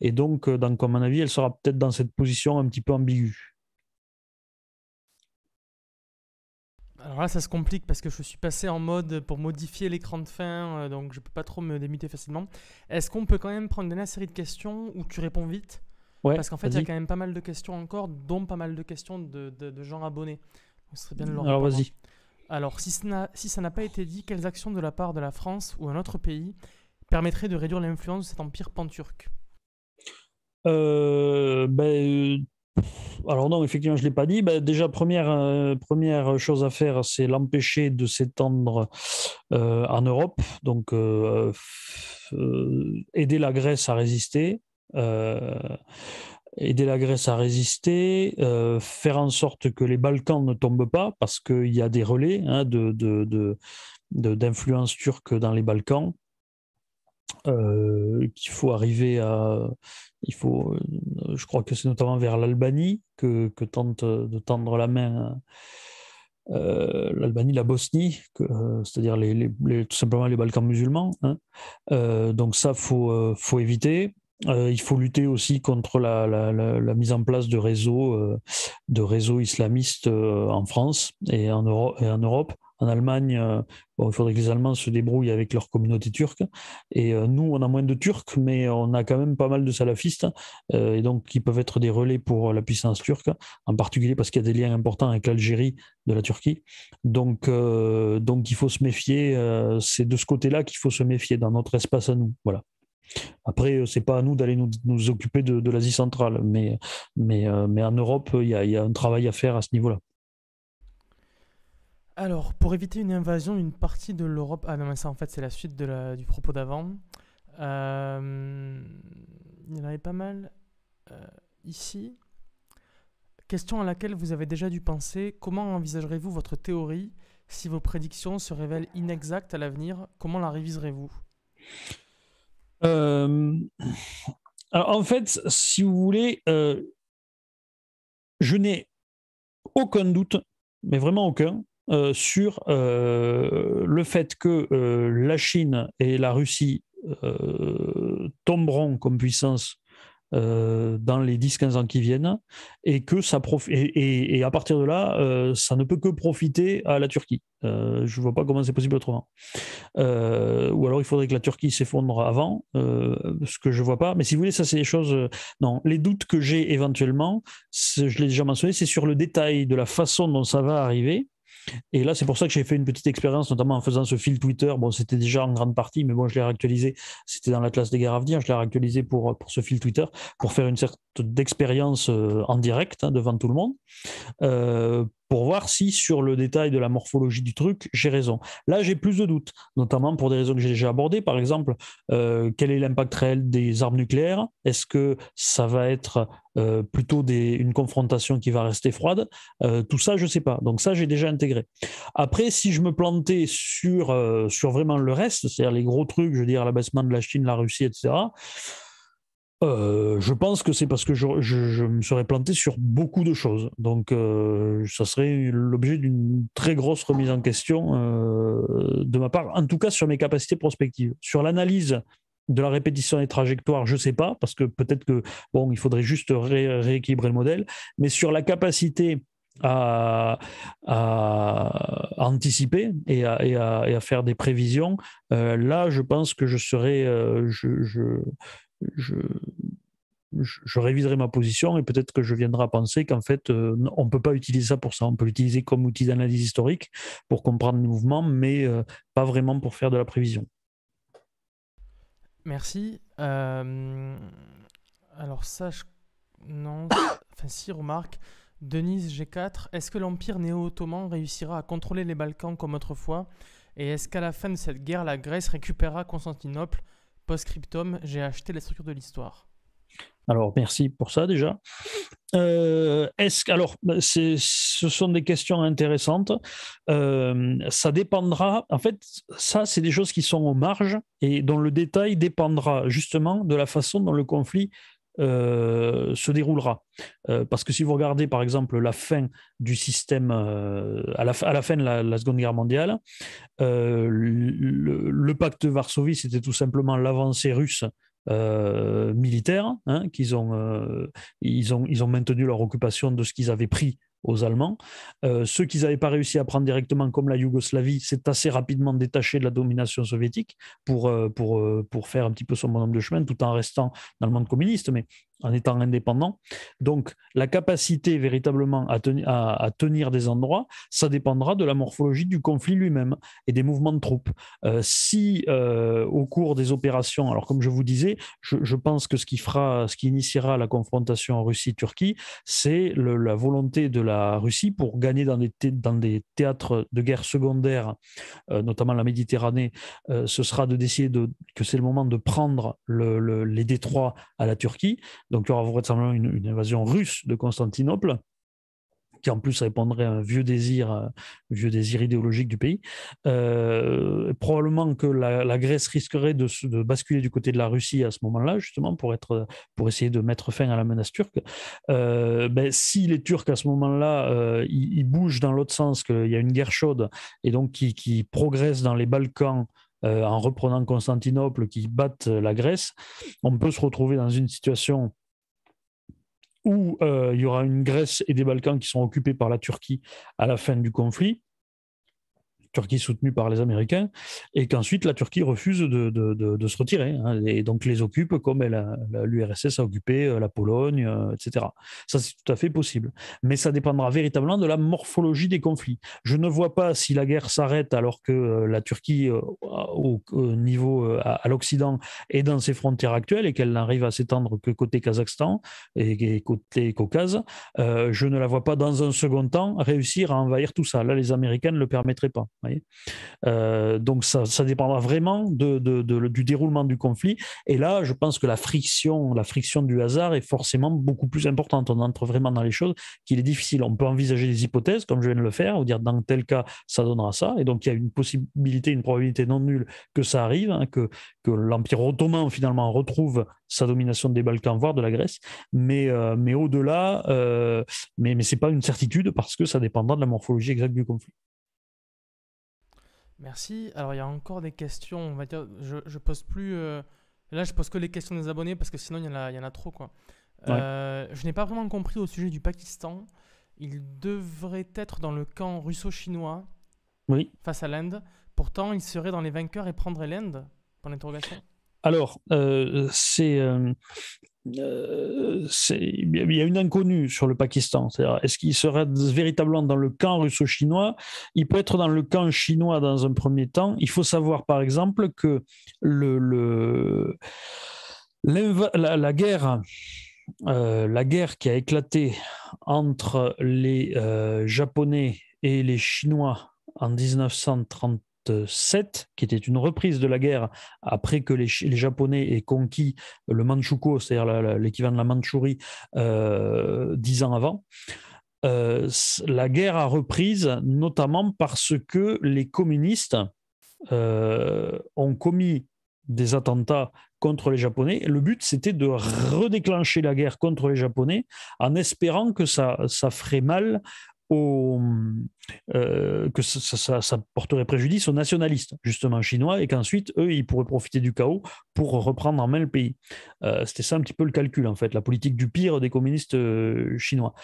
Et donc, dans comme mon avis, elle sera peut-être dans cette position un petit peu ambiguë. Alors là, ça se complique parce que je suis passé en mode pour modifier l'écran de fin, euh, donc je peux pas trop me démuter facilement. Est-ce qu'on peut quand même prendre une série de questions où tu réponds vite ouais, Parce qu'en fait, il y a quand même pas mal de questions encore, dont pas mal de questions de, de, gens abonnés. ce serait bien de leur Alors vas-y. Alors, si ça n'a pas été dit, quelles actions de la part de la France ou un autre pays permettraient de réduire l'influence de cet empire pan-turc euh, ben, euh, alors non, effectivement, je ne l'ai pas dit. Bah, déjà, première, euh, première chose à faire, c'est l'empêcher de s'étendre euh, en Europe. Donc, euh, aider la Grèce à résister. aider la Grèce à résister, faire en sorte que les Balkans ne tombent pas, parce qu'il y a des relais hein, de, d'influence turque dans les Balkans. qu'il faut arriver à faut, euh, je crois que c'est notamment vers l'Albanie que, tente de tendre la main euh, l'Albanie, la Bosnie, euh, c'est-à-dire les, tout simplement les Balkans musulmans. Hein. donc ça, faut, faut éviter. il faut lutter aussi contre la, mise en place de réseaux, de réseaux islamistes en France et en, et en Europe. En Allemagne, euh, il faudrait que les Allemands se débrouillent avec leur communauté turque. Et euh, nous, on a moins de Turcs, mais on a quand même pas mal de salafistes, euh, et donc qui peuvent être des relais pour la puissance turque, en particulier parce qu'il y a des liens importants avec l'Algérie de la Turquie. Donc, donc il faut se méfier. c'est de ce côté-là qu'il faut se méfier dans notre espace à nous. Voilà. Après, n'est pas à nous d'aller nous, occuper de, l'Asie centrale, mais, mais, mais en Europe, il y a un travail à faire à ce niveau-là. Alors, pour éviter une invasion, une partie de l'Europe. Ah non, mais ça, en fait, c'est la suite de du propos d'avant. Euh, il y en avait pas mal euh, ici. Question à laquelle vous avez déjà dû penser comment envisagerez-vous votre théorie si vos prédictions se révèlent inexactes à l'avenir Comment la réviserez-vous euh, en fait, si vous voulez, je n'ai aucun doute, mais vraiment aucun, euh, sur euh, le fait que euh, la Chine et la Russie tomberont comme puissance dans les 10-15 ans qui viennent, et que ça et, à partir de là, ça ne peut que profiter à la Turquie. je ne vois pas comment c'est possible autrement. ou alors il faudrait que la Turquie s'effondre avant, ce que je ne vois pas. Mais si vous voulez, ça c'est des choses. Non, les doutes que j'ai éventuellement, je l'ai déjà mentionné, c'est sur le détail de la façon dont ça va arriver. Et là, c'est pour ça que j'ai fait une petite expérience, notamment en faisant ce fil Twitter. Bon, c'était déjà en grande partie, mais bon, je l'ai réactualisé. C'était dans l'Atlas des guerres à Je l'ai réactualisé pour, pour ce fil Twitter, pour faire une sorte d'expérience euh, en direct hein, devant tout le monde, euh, pour voir si sur le détail de la morphologie du truc, j'ai raison. Là, j'ai plus de doutes, notamment pour des raisons que j'ai déjà abordées. Par exemple, euh, quel est l'impact réel des armes nucléaires Est-ce que ça va être euh, plutôt une confrontation qui va rester froide euh, Tout ça, je ne sais pas. Donc ça, j'ai déjà intégré. Après, si je me plantais sur, sur vraiment le reste, c'est-à-dire les gros trucs, je veux dire l'abaissement de la Chine, la Russie, etc., euh, je pense que c'est parce que je, me serais planté sur beaucoup de choses. Donc, euh, ça serait l'objet d'une très grosse remise en question euh, de ma part, en tout cas sur mes capacités prospectives. Sur l'analyse de la répétition des trajectoires, je ne sais pas, parce que peut-être que, bon, il faudrait juste rééquilibrer le modèle, mais sur la capacité à, anticiper et à, faire des prévisions, là, je pense que je serais, je, réviserai ma position et peut-être que je viendrai à penser qu'en fait, euh, on ne peut pas utiliser ça pour ça. On peut l'utiliser comme outil d'analyse historique pour comprendre le mouvement, mais euh, pas vraiment pour faire de la prévision. Merci. Euh, alors sache, non. enfin, si, remarque. Denise G4, est-ce que l'Empire néo-ottoman réussira à contrôler les Balkans comme autrefois Et est-ce qu'à la fin de cette guerre, la Grèce récupérera Constantinople post-scriptum, j'ai acheté la structure de l'histoire. Alors, merci pour ça déjà. Euh, est-ce, alors, ce sont des questions intéressantes. Euh, ça dépendra, en fait, ça, c'est des choses qui sont aux marges et dont le détail dépendra justement de la façon dont le conflit euh, se déroulera. Euh, parce que si vous regardez par exemple la fin du système, euh, à, la, fin de la, Seconde Guerre mondiale, le, pacte de Varsovie, c'était tout simplement l'avancée russe militaire hein, qu'ils ont, ils ont, ils ont maintenu leur occupation de ce qu'ils avaient pris aux Allemands. Euh, ceux qu'ils n'avaient pas réussi à prendre directement, comme la Yougoslavie, s'est assez rapidement détaché de la domination soviétique pour, euh, pour, euh, pour faire un petit peu son bonhomme de chemin, tout en restant dans le monde communiste. Mais en étant indépendant. Donc, la capacité véritablement à, à, tenir des endroits, ça dépendra de la morphologie du conflit lui-même et des mouvements de troupes. Euh, si euh, au cours des opérations, alors comme je vous disais, je, pense que ce qui fera, ce qui initiera la confrontation Russie-Turquie, c'est la volonté de la Russie pour gagner dans des, dans des théâtres de guerre secondaire euh, notamment la Méditerranée, ce sera de décider de, que c'est le moment de prendre les détroits à la Turquie donc il y aura vraisemblablement une, invasion russe de Constantinople qui en plus répondrait à un vieux désir, vieux désir idéologique du pays. Euh, probablement que la, Grèce risquerait de, de, basculer du côté de la Russie à ce moment-là, justement, pour, pour essayer de mettre fin à la menace turque. Euh, ben, si les Turcs, à ce moment-là, euh, ils, bougent dans l'autre sens, qu'il y a une guerre chaude, et donc qui, qui progressent dans les Balkans euh, en reprenant Constantinople, qui battent la Grèce, on peut se retrouver dans une situation où euh, il y aura une Grèce et des Balkans qui sont occupés par la Turquie à la fin du conflit. Turquie soutenue par les Américains, et qu'ensuite la Turquie refuse de, se retirer, hein, et donc les occupe comme l'URSS a, occupé euh, la Pologne, euh, etc. Ça, c'est tout à fait possible. Mais ça dépendra véritablement de la morphologie des conflits. Je ne vois pas si la guerre s'arrête alors que euh, la Turquie, au, niveau à, l'Occident, est dans ses frontières actuelles et qu'elle n'arrive à s'étendre que côté Kazakhstan et, côté Caucase. je ne la vois pas dans un second temps réussir à envahir tout ça. Là, les Américains ne le permettraient pas. Euh, donc ça, dépendra vraiment du déroulement du conflit. Et là, je pense que la friction, la friction du hasard est forcément beaucoup plus importante. On entre vraiment dans les choses qu'il est difficile. On peut envisager des hypothèses, comme je viens de le faire, ou dire dans tel cas, ça donnera ça. Et donc il y a une possibilité, une probabilité non nulle que ça arrive, hein, que, l'Empire ottoman finalement retrouve sa domination des Balkans, voire de la Grèce. Mais, euh, mais au-delà, euh, mais, mais ce n'est pas une certitude parce que ça dépendra de la morphologie exacte du conflit. Merci. Alors, il y a encore des questions. On va dire, je, je pose plus. Euh, là, je pose que les questions des abonnés parce que sinon, il y en a, il y en a trop. Quoi. Euh, je n'ai pas vraiment compris au sujet du Pakistan. Il devrait être dans le camp russo-chinois Oui. face à l'Inde. Pourtant, il serait dans les vainqueurs et prendrait l'Inde Alors, euh, c'est euh, il y a une inconnue sur le Pakistan. cest est-ce qu'il serait véritablement dans le camp russo-chinois Il peut être dans le camp chinois dans un premier temps. Il faut savoir, par exemple, que le, la, guerre. Euh, la guerre qui a éclaté entre les euh, Japonais et les Chinois en 1930, 7, qui était une reprise de la guerre après que les, Japonais aient conquis le Manchukuo, c'est-à-dire l'équivalent de la Mandchourie, euh, dix ans avant. Euh, la guerre a reprise notamment parce que les communistes euh, ont commis des attentats contre les Japonais. Le but, c'était de redéclencher la guerre contre les Japonais en espérant que ça, ça ferait mal euh, que ça, porterait préjudice aux nationalistes, justement chinois, et qu'ensuite, eux, ils pourraient profiter du chaos pour reprendre en main le pays. Euh, c'était ça un petit peu le calcul, en fait, la politique du pire des communistes euh, chinois.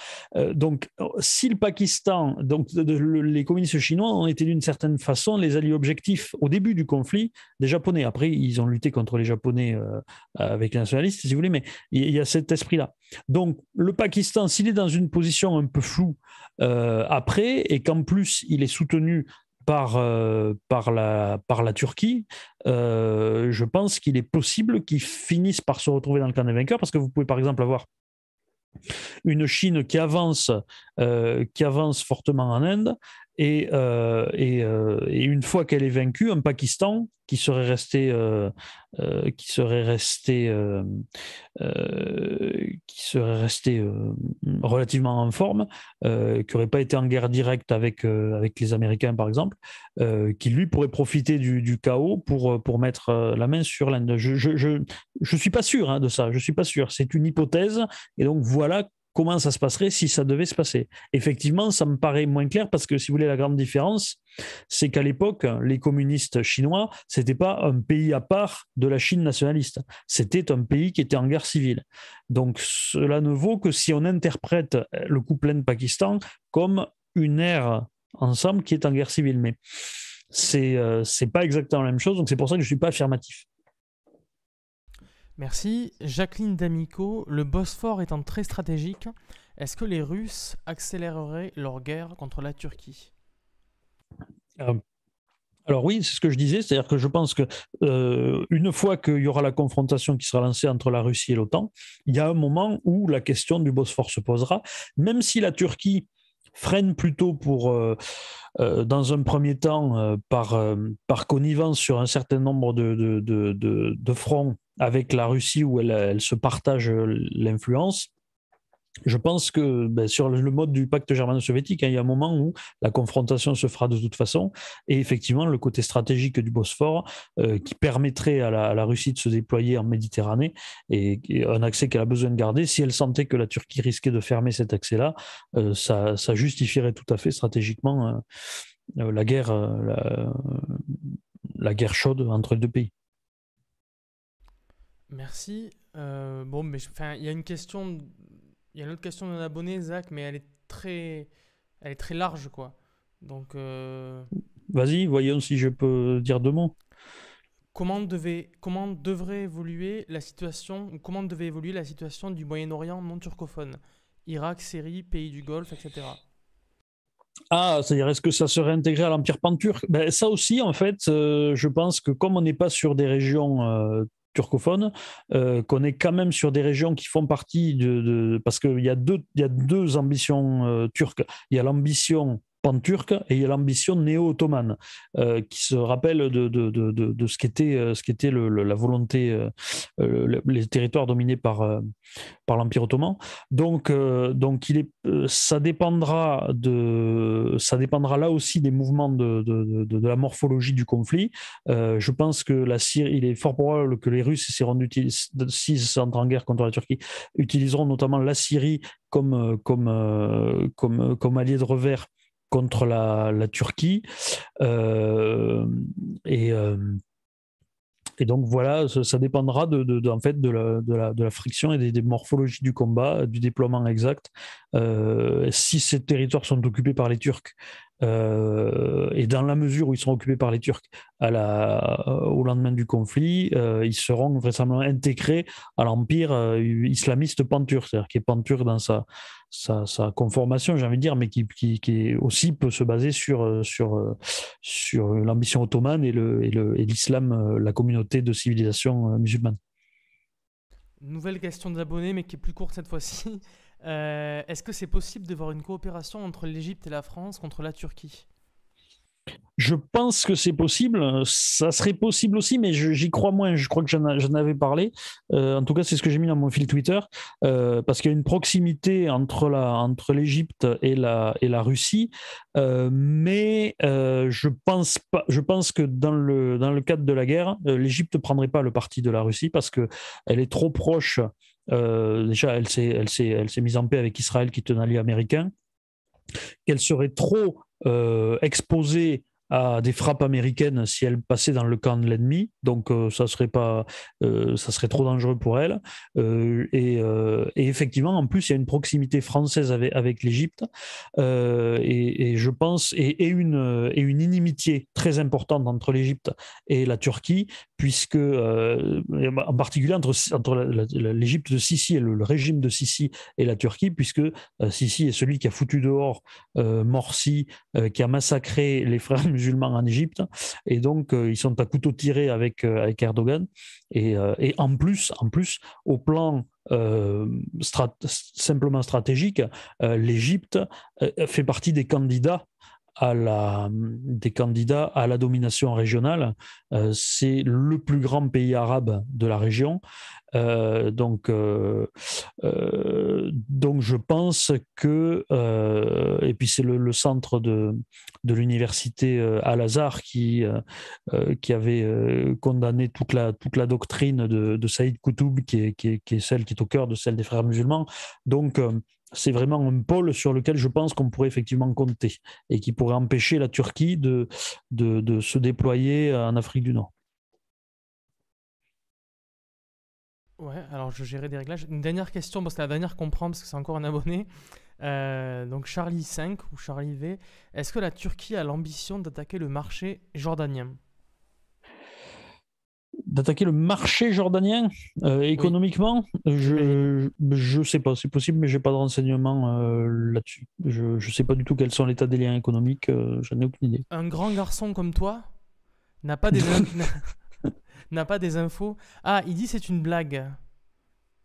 donc, si le Pakistan, donc les communistes chinois ont été d'une certaine façon les alliés objectifs au début du conflit des Japonais. Après, ils ont lutté contre les Japonais avec les nationalistes, si vous voulez, mais il y a cet esprit-là. Donc le Pakistan, s'il est dans une position un peu floue euh, après, et qu'en plus il est soutenu par, euh, la, Turquie, euh, je pense qu'il est possible qu'il finisse par se retrouver dans le camp des vainqueurs, parce que vous pouvez par exemple avoir une Chine qui avance fortement en Inde, et, euh, euh, et, une fois qu'elle est vaincue, un Pakistan qui serait resté, euh, qui serait resté, qui serait resté relativement en forme, qui n'aurait pas été en guerre directe avec, avec les Américains par exemple, qui lui pourrait profiter du, chaos pour, pour mettre la main sur l'Inde. Je ne je, je, je suis pas sûr hein, de ça, je suis pas sûr. C'est une hypothèse. Et donc voilà comment ça se passerait si ça devait se passer. Effectivement, ça me paraît moins clair parce que, si vous voulez, la grande différence, c'est qu'à l'époque, les communistes chinois, c'était pas un pays à part de la Chine nationaliste. C'était un pays qui était en guerre civile. Donc, cela ne vaut que si on interprète euh, le coup plein de Pakistan comme une ère ensemble qui est en guerre civile. Mais ce n'est euh, pas exactement la même chose, donc c'est pour ça que je ne suis pas affirmatif. Merci. Jacqueline D'Amico, le Bosphore étant très stratégique, est-ce que les Russes accéléreraient leur guerre contre la Turquie euh, Alors oui, c'est ce que je disais, c'est-à-dire que je pense que euh, une fois qu'il y aura la confrontation qui sera lancée entre la Russie et l'OTAN, il y a un moment où la question du Bosphore se posera, même si la Turquie freine plutôt pour, euh, dans un premier temps, par, par connivence sur un certain nombre de, de fronts avec la Russie où elle, se partage euh, l'influence. Je pense que ben, sur le mode du pacte germano-soviétique, hein, il y a un moment où la confrontation se fera de toute façon, et effectivement le côté stratégique du Bosphore euh, qui permettrait à la, Russie de se déployer en Méditerranée et, un accès qu'elle a besoin de garder. Si elle sentait que la Turquie risquait de fermer cet accès-là, euh, ça, justifierait tout à fait stratégiquement la guerre, la, la guerre chaude entre les deux pays. Merci. Euh, bon, mais il y a une question, il y a une autre question d'un abonné, Zach, mais elle est très, elle est très large, quoi. Donc. Euh, Vas-y, voyons si je peux dire deux mots. Comment, devait, comment devrait évoluer la situation, comment devait évoluer la situation du Moyen-Orient non turcophone, Irak, Syrie, pays du Golfe, etc. Ah, c'est-à-dire est-ce que ça serait intégré à l'Empire pan ben, Ça aussi, en fait, euh, je pense que comme on n'est pas sur des régions turcophone, euh, qu'on est quand même sur des régions qui font partie de... parce qu'il y, a deux, y a deux ambitions euh, turques. Il y a l'ambition il y a l'ambition néo-ottomane, euh, qui se rappelle de, ce qu'était, euh, ce la volonté, euh, les territoires dominés par, par l'Empire ottoman. Donc, donc il ça, dépendra de, ça dépendra là aussi des mouvements de, la morphologie du conflit. je pense que la Syrie, il est fort probable que les Russes, s'ils s'entrent en guerre contre la Turquie, utiliseront notamment la Syrie comme, comme, comme, comme allié de revers contre la, Turquie. Euh, euh, et. donc voilà, ça dépendra de, en fait de la, friction et des, morphologies du combat, du déploiement exact. Euh, si ces territoires sont occupés par les Turcs euh, et dans la mesure où ils sont occupés par les Turcs euh, au lendemain du conflit, euh, ils seront vraisemblablement intégrés à l'empire islamiste pantur, c'est-à-dire qui est pantur dans sa, sa, sa conformation, j'ai envie de dire, mais qui, qui, qui, aussi peut se baser sur, sur, sur l'ambition ottomane et l'islam, le, et le, et la communauté de civilisation musulmane. Nouvelle question des abonnés mais qui est plus courte cette fois-ci. Euh, est-ce que c'est possible de voir une coopération entre l'Égypte et la France contre la Turquie je pense que c'est possible. Ça serait possible aussi, mais j'y crois moins. Je crois que j'en avais parlé. Euh, en tout cas, c'est ce que j'ai mis dans mon fil Twitter. Euh, parce qu'il y a une proximité entre l'Égypte entre et, la, et la Russie. mais je, pense pas, je pense que dans le, dans le cadre de la guerre, l'Égypte ne prendrait pas le parti de la Russie parce qu'elle est trop proche euh, déjà, elle s'est, mise en paix avec Israël qui est un allié américain, qu'elle serait trop euh, exposée à des frappes américaines si elles passaient dans le camp de l'ennemi. Donc euh, ça serait pas, euh, ça serait trop dangereux pour elle. Euh, et, effectivement, en plus, il y a une proximité française avec, l'Égypte et, je pense et, une inimitié très importante entre l'Égypte et la Turquie, puisque en particulier entre, entre l'Égypte de Sisi et le, régime de Sisi et la Turquie, puisque Sisi est celui qui a foutu dehors Morsi, qui a massacré les frères musulmans en Égypte. Et donc, euh, ils sont à couteau tiré avec, euh, avec Erdogan. Euh, et, en, plus, en plus, au plan simplement stratégique, l'Égypte fait partie des candidats à la, des candidats à la domination régionale. Euh, c'est le plus grand pays arabe de la région. Euh, donc, euh, donc, je pense que, et puis c'est le, centre de, de l'université Al-Azhar qui, qui avait condamné toute la, toute la doctrine de, de Saïd Qutb, qui est, qui, est, qui est, celle qui est au cœur de celle des frères musulmans. Donc, c'est vraiment un pôle sur lequel je pense qu'on pourrait effectivement compter et qui pourrait empêcher la Turquie de, se déployer en Afrique du Nord. Ouais, alors je gérais des réglages. Une dernière question, parce que la dernière qu'on parce que c'est encore un abonné. Euh, donc Charlie 5 ou Charlie V, est-ce que la Turquie a l'ambition d'attaquer le marché jordanien d'attaquer le marché jordanien euh, économiquement Je sais pas, c'est possible, mais j'ai pas de renseignements euh, là-dessus. Je sais pas du tout quels sont l'état des liens économiques, euh, j'en ai aucune idée. Un grand garçon comme toi n'a pas des, n'a pas des infos. Ah, il dit c'est une blague.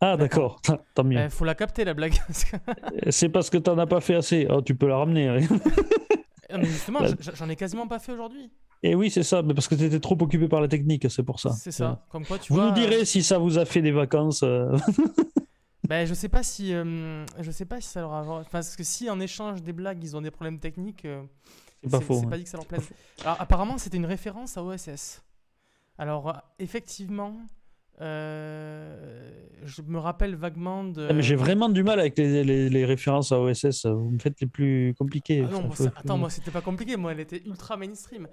Ah d'accord, tant mieux. Il eh, faut la capter la blague. c'est parce que tu n'en as pas fait assez. Ah, tu peux la ramener. Hein. Ah, justement, j'en ai quasiment pas fait aujourd'hui. Et oui, c'est ça, mais parce que tu trop occupé par la technique, c'est pour ça. C'est ça. Comme quoi, tu vous nous direz euh, si ça vous a fait des vacances. Euh. ben, je sais pas si, euh, je sais pas si ça leur a. parce que si en échange des blagues, ils ont des problèmes techniques, c'est pas faux. C'est pas dit que ça leur plaise. apparemment, c'était une référence à OSS. Alors, effectivement, euh, je me rappelle vaguement de. Ah, mais j'ai vraiment du mal avec les, références à OSS. Vous me faites les plus compliquées. Ah non, moi, attends, moi c'était pas compliqué. Moi, elle était ultra mainstream.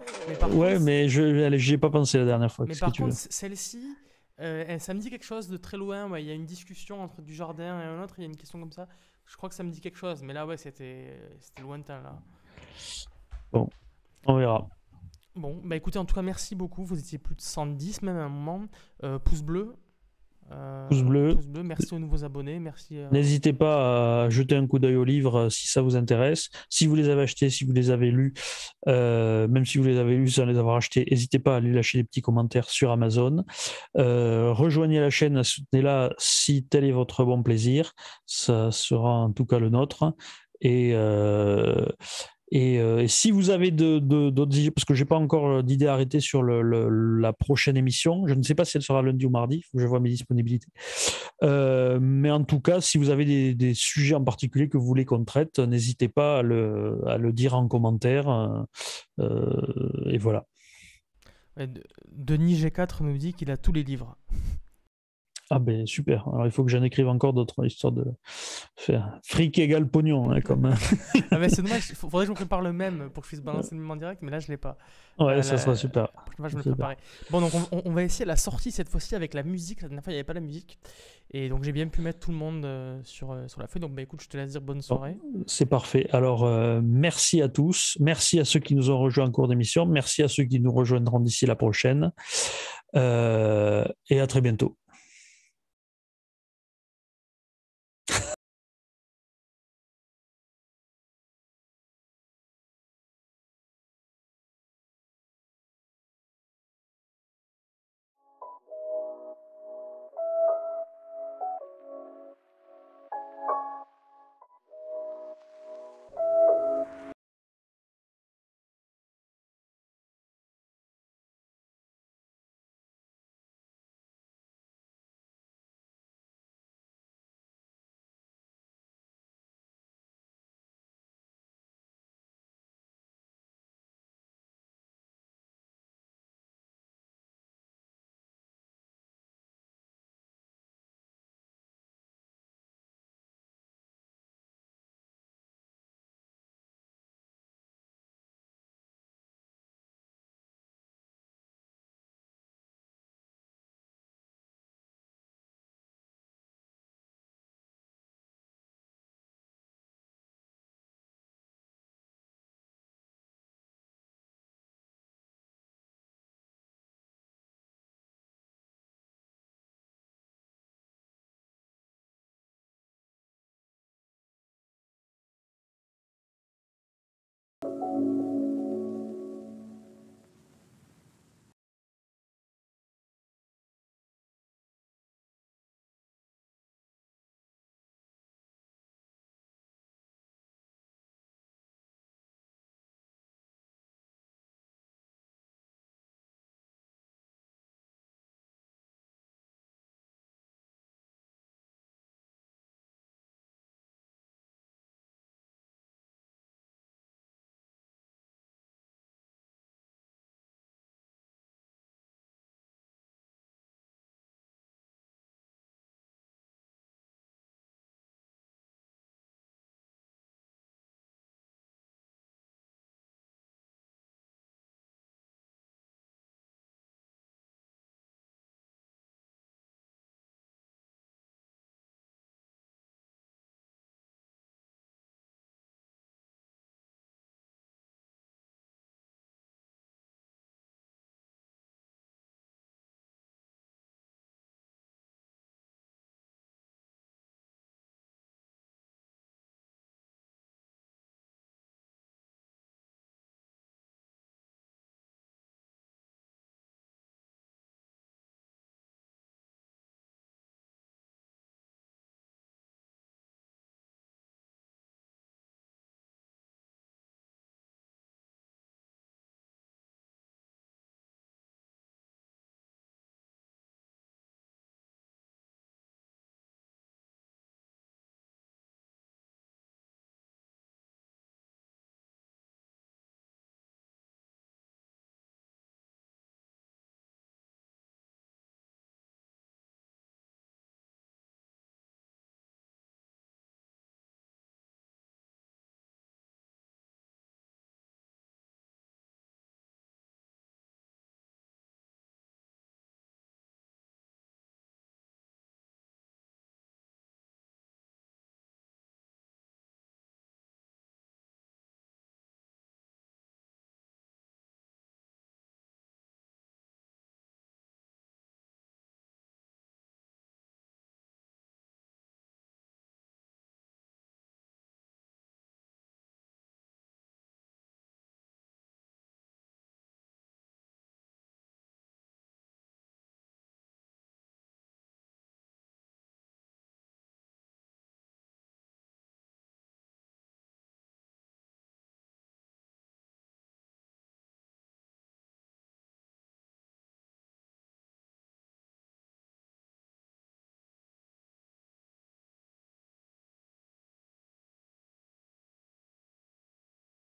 ouais, mais je j'y ai pas pensé la dernière fois. Mais par contre, celle-ci, euh, ça me dit quelque chose de très loin. Ouais. Il y a une discussion entre du jardin et un autre. Il y a une question comme ça. Je crois que ça me dit quelque chose. Mais là, ouais, c'était lointain là. Bon, on verra. Bon, bah écoutez, en tout cas, merci beaucoup. Vous étiez plus de 110 même à un moment. Euh, euh, pouce bleu. pouce, bleu. Merci aux nouveaux abonnés. Merci. Euh, n'hésitez pas à jeter un coup d'œil au livre si ça vous intéresse. Si vous les avez achetés, si vous les avez lus, même si vous les avez lus sans les avoir achetés, n'hésitez pas à aller lâcher des petits commentaires sur Amazon. rejoignez la chaîne, soutenez-la si tel est votre bon plaisir. Ça sera en tout cas le nôtre. Et, euh, et, si vous avez d'autres idées, parce que je n'ai pas encore euh, d'idée arrêtée sur la prochaine émission, je ne sais pas si elle sera lundi ou mardi, je vois mes disponibilités. Euh, mais en tout cas, si vous avez des, sujets en particulier que vous voulez qu'on traite, n'hésitez pas à le, dire en commentaire. et voilà. Denis G4 nous dit qu'il a tous les livres. Ah ben super. Alors il faut que j'en écrive encore d'autres histoires de faire fric égal pognon hein, comme. Hein. ah c'est dommage. faudrait que je me prépare le même pour que je puisse balancer le même en direct, mais là je l'ai pas. Ouais, euh, ça sera super. Bon donc on, va essayer la sortie cette fois-ci avec la musique. La dernière fois il n'y avait pas la musique et donc j'ai bien pu mettre tout le monde euh, sur euh, sur la feuille. Donc ben écoute, je te laisse dire bonne oh, soirée. C'est parfait. Alors merci à tous. Merci à ceux qui nous ont rejoints en cours d'émission. Merci à ceux qui nous rejoindront d'ici la prochaine. et à très bientôt.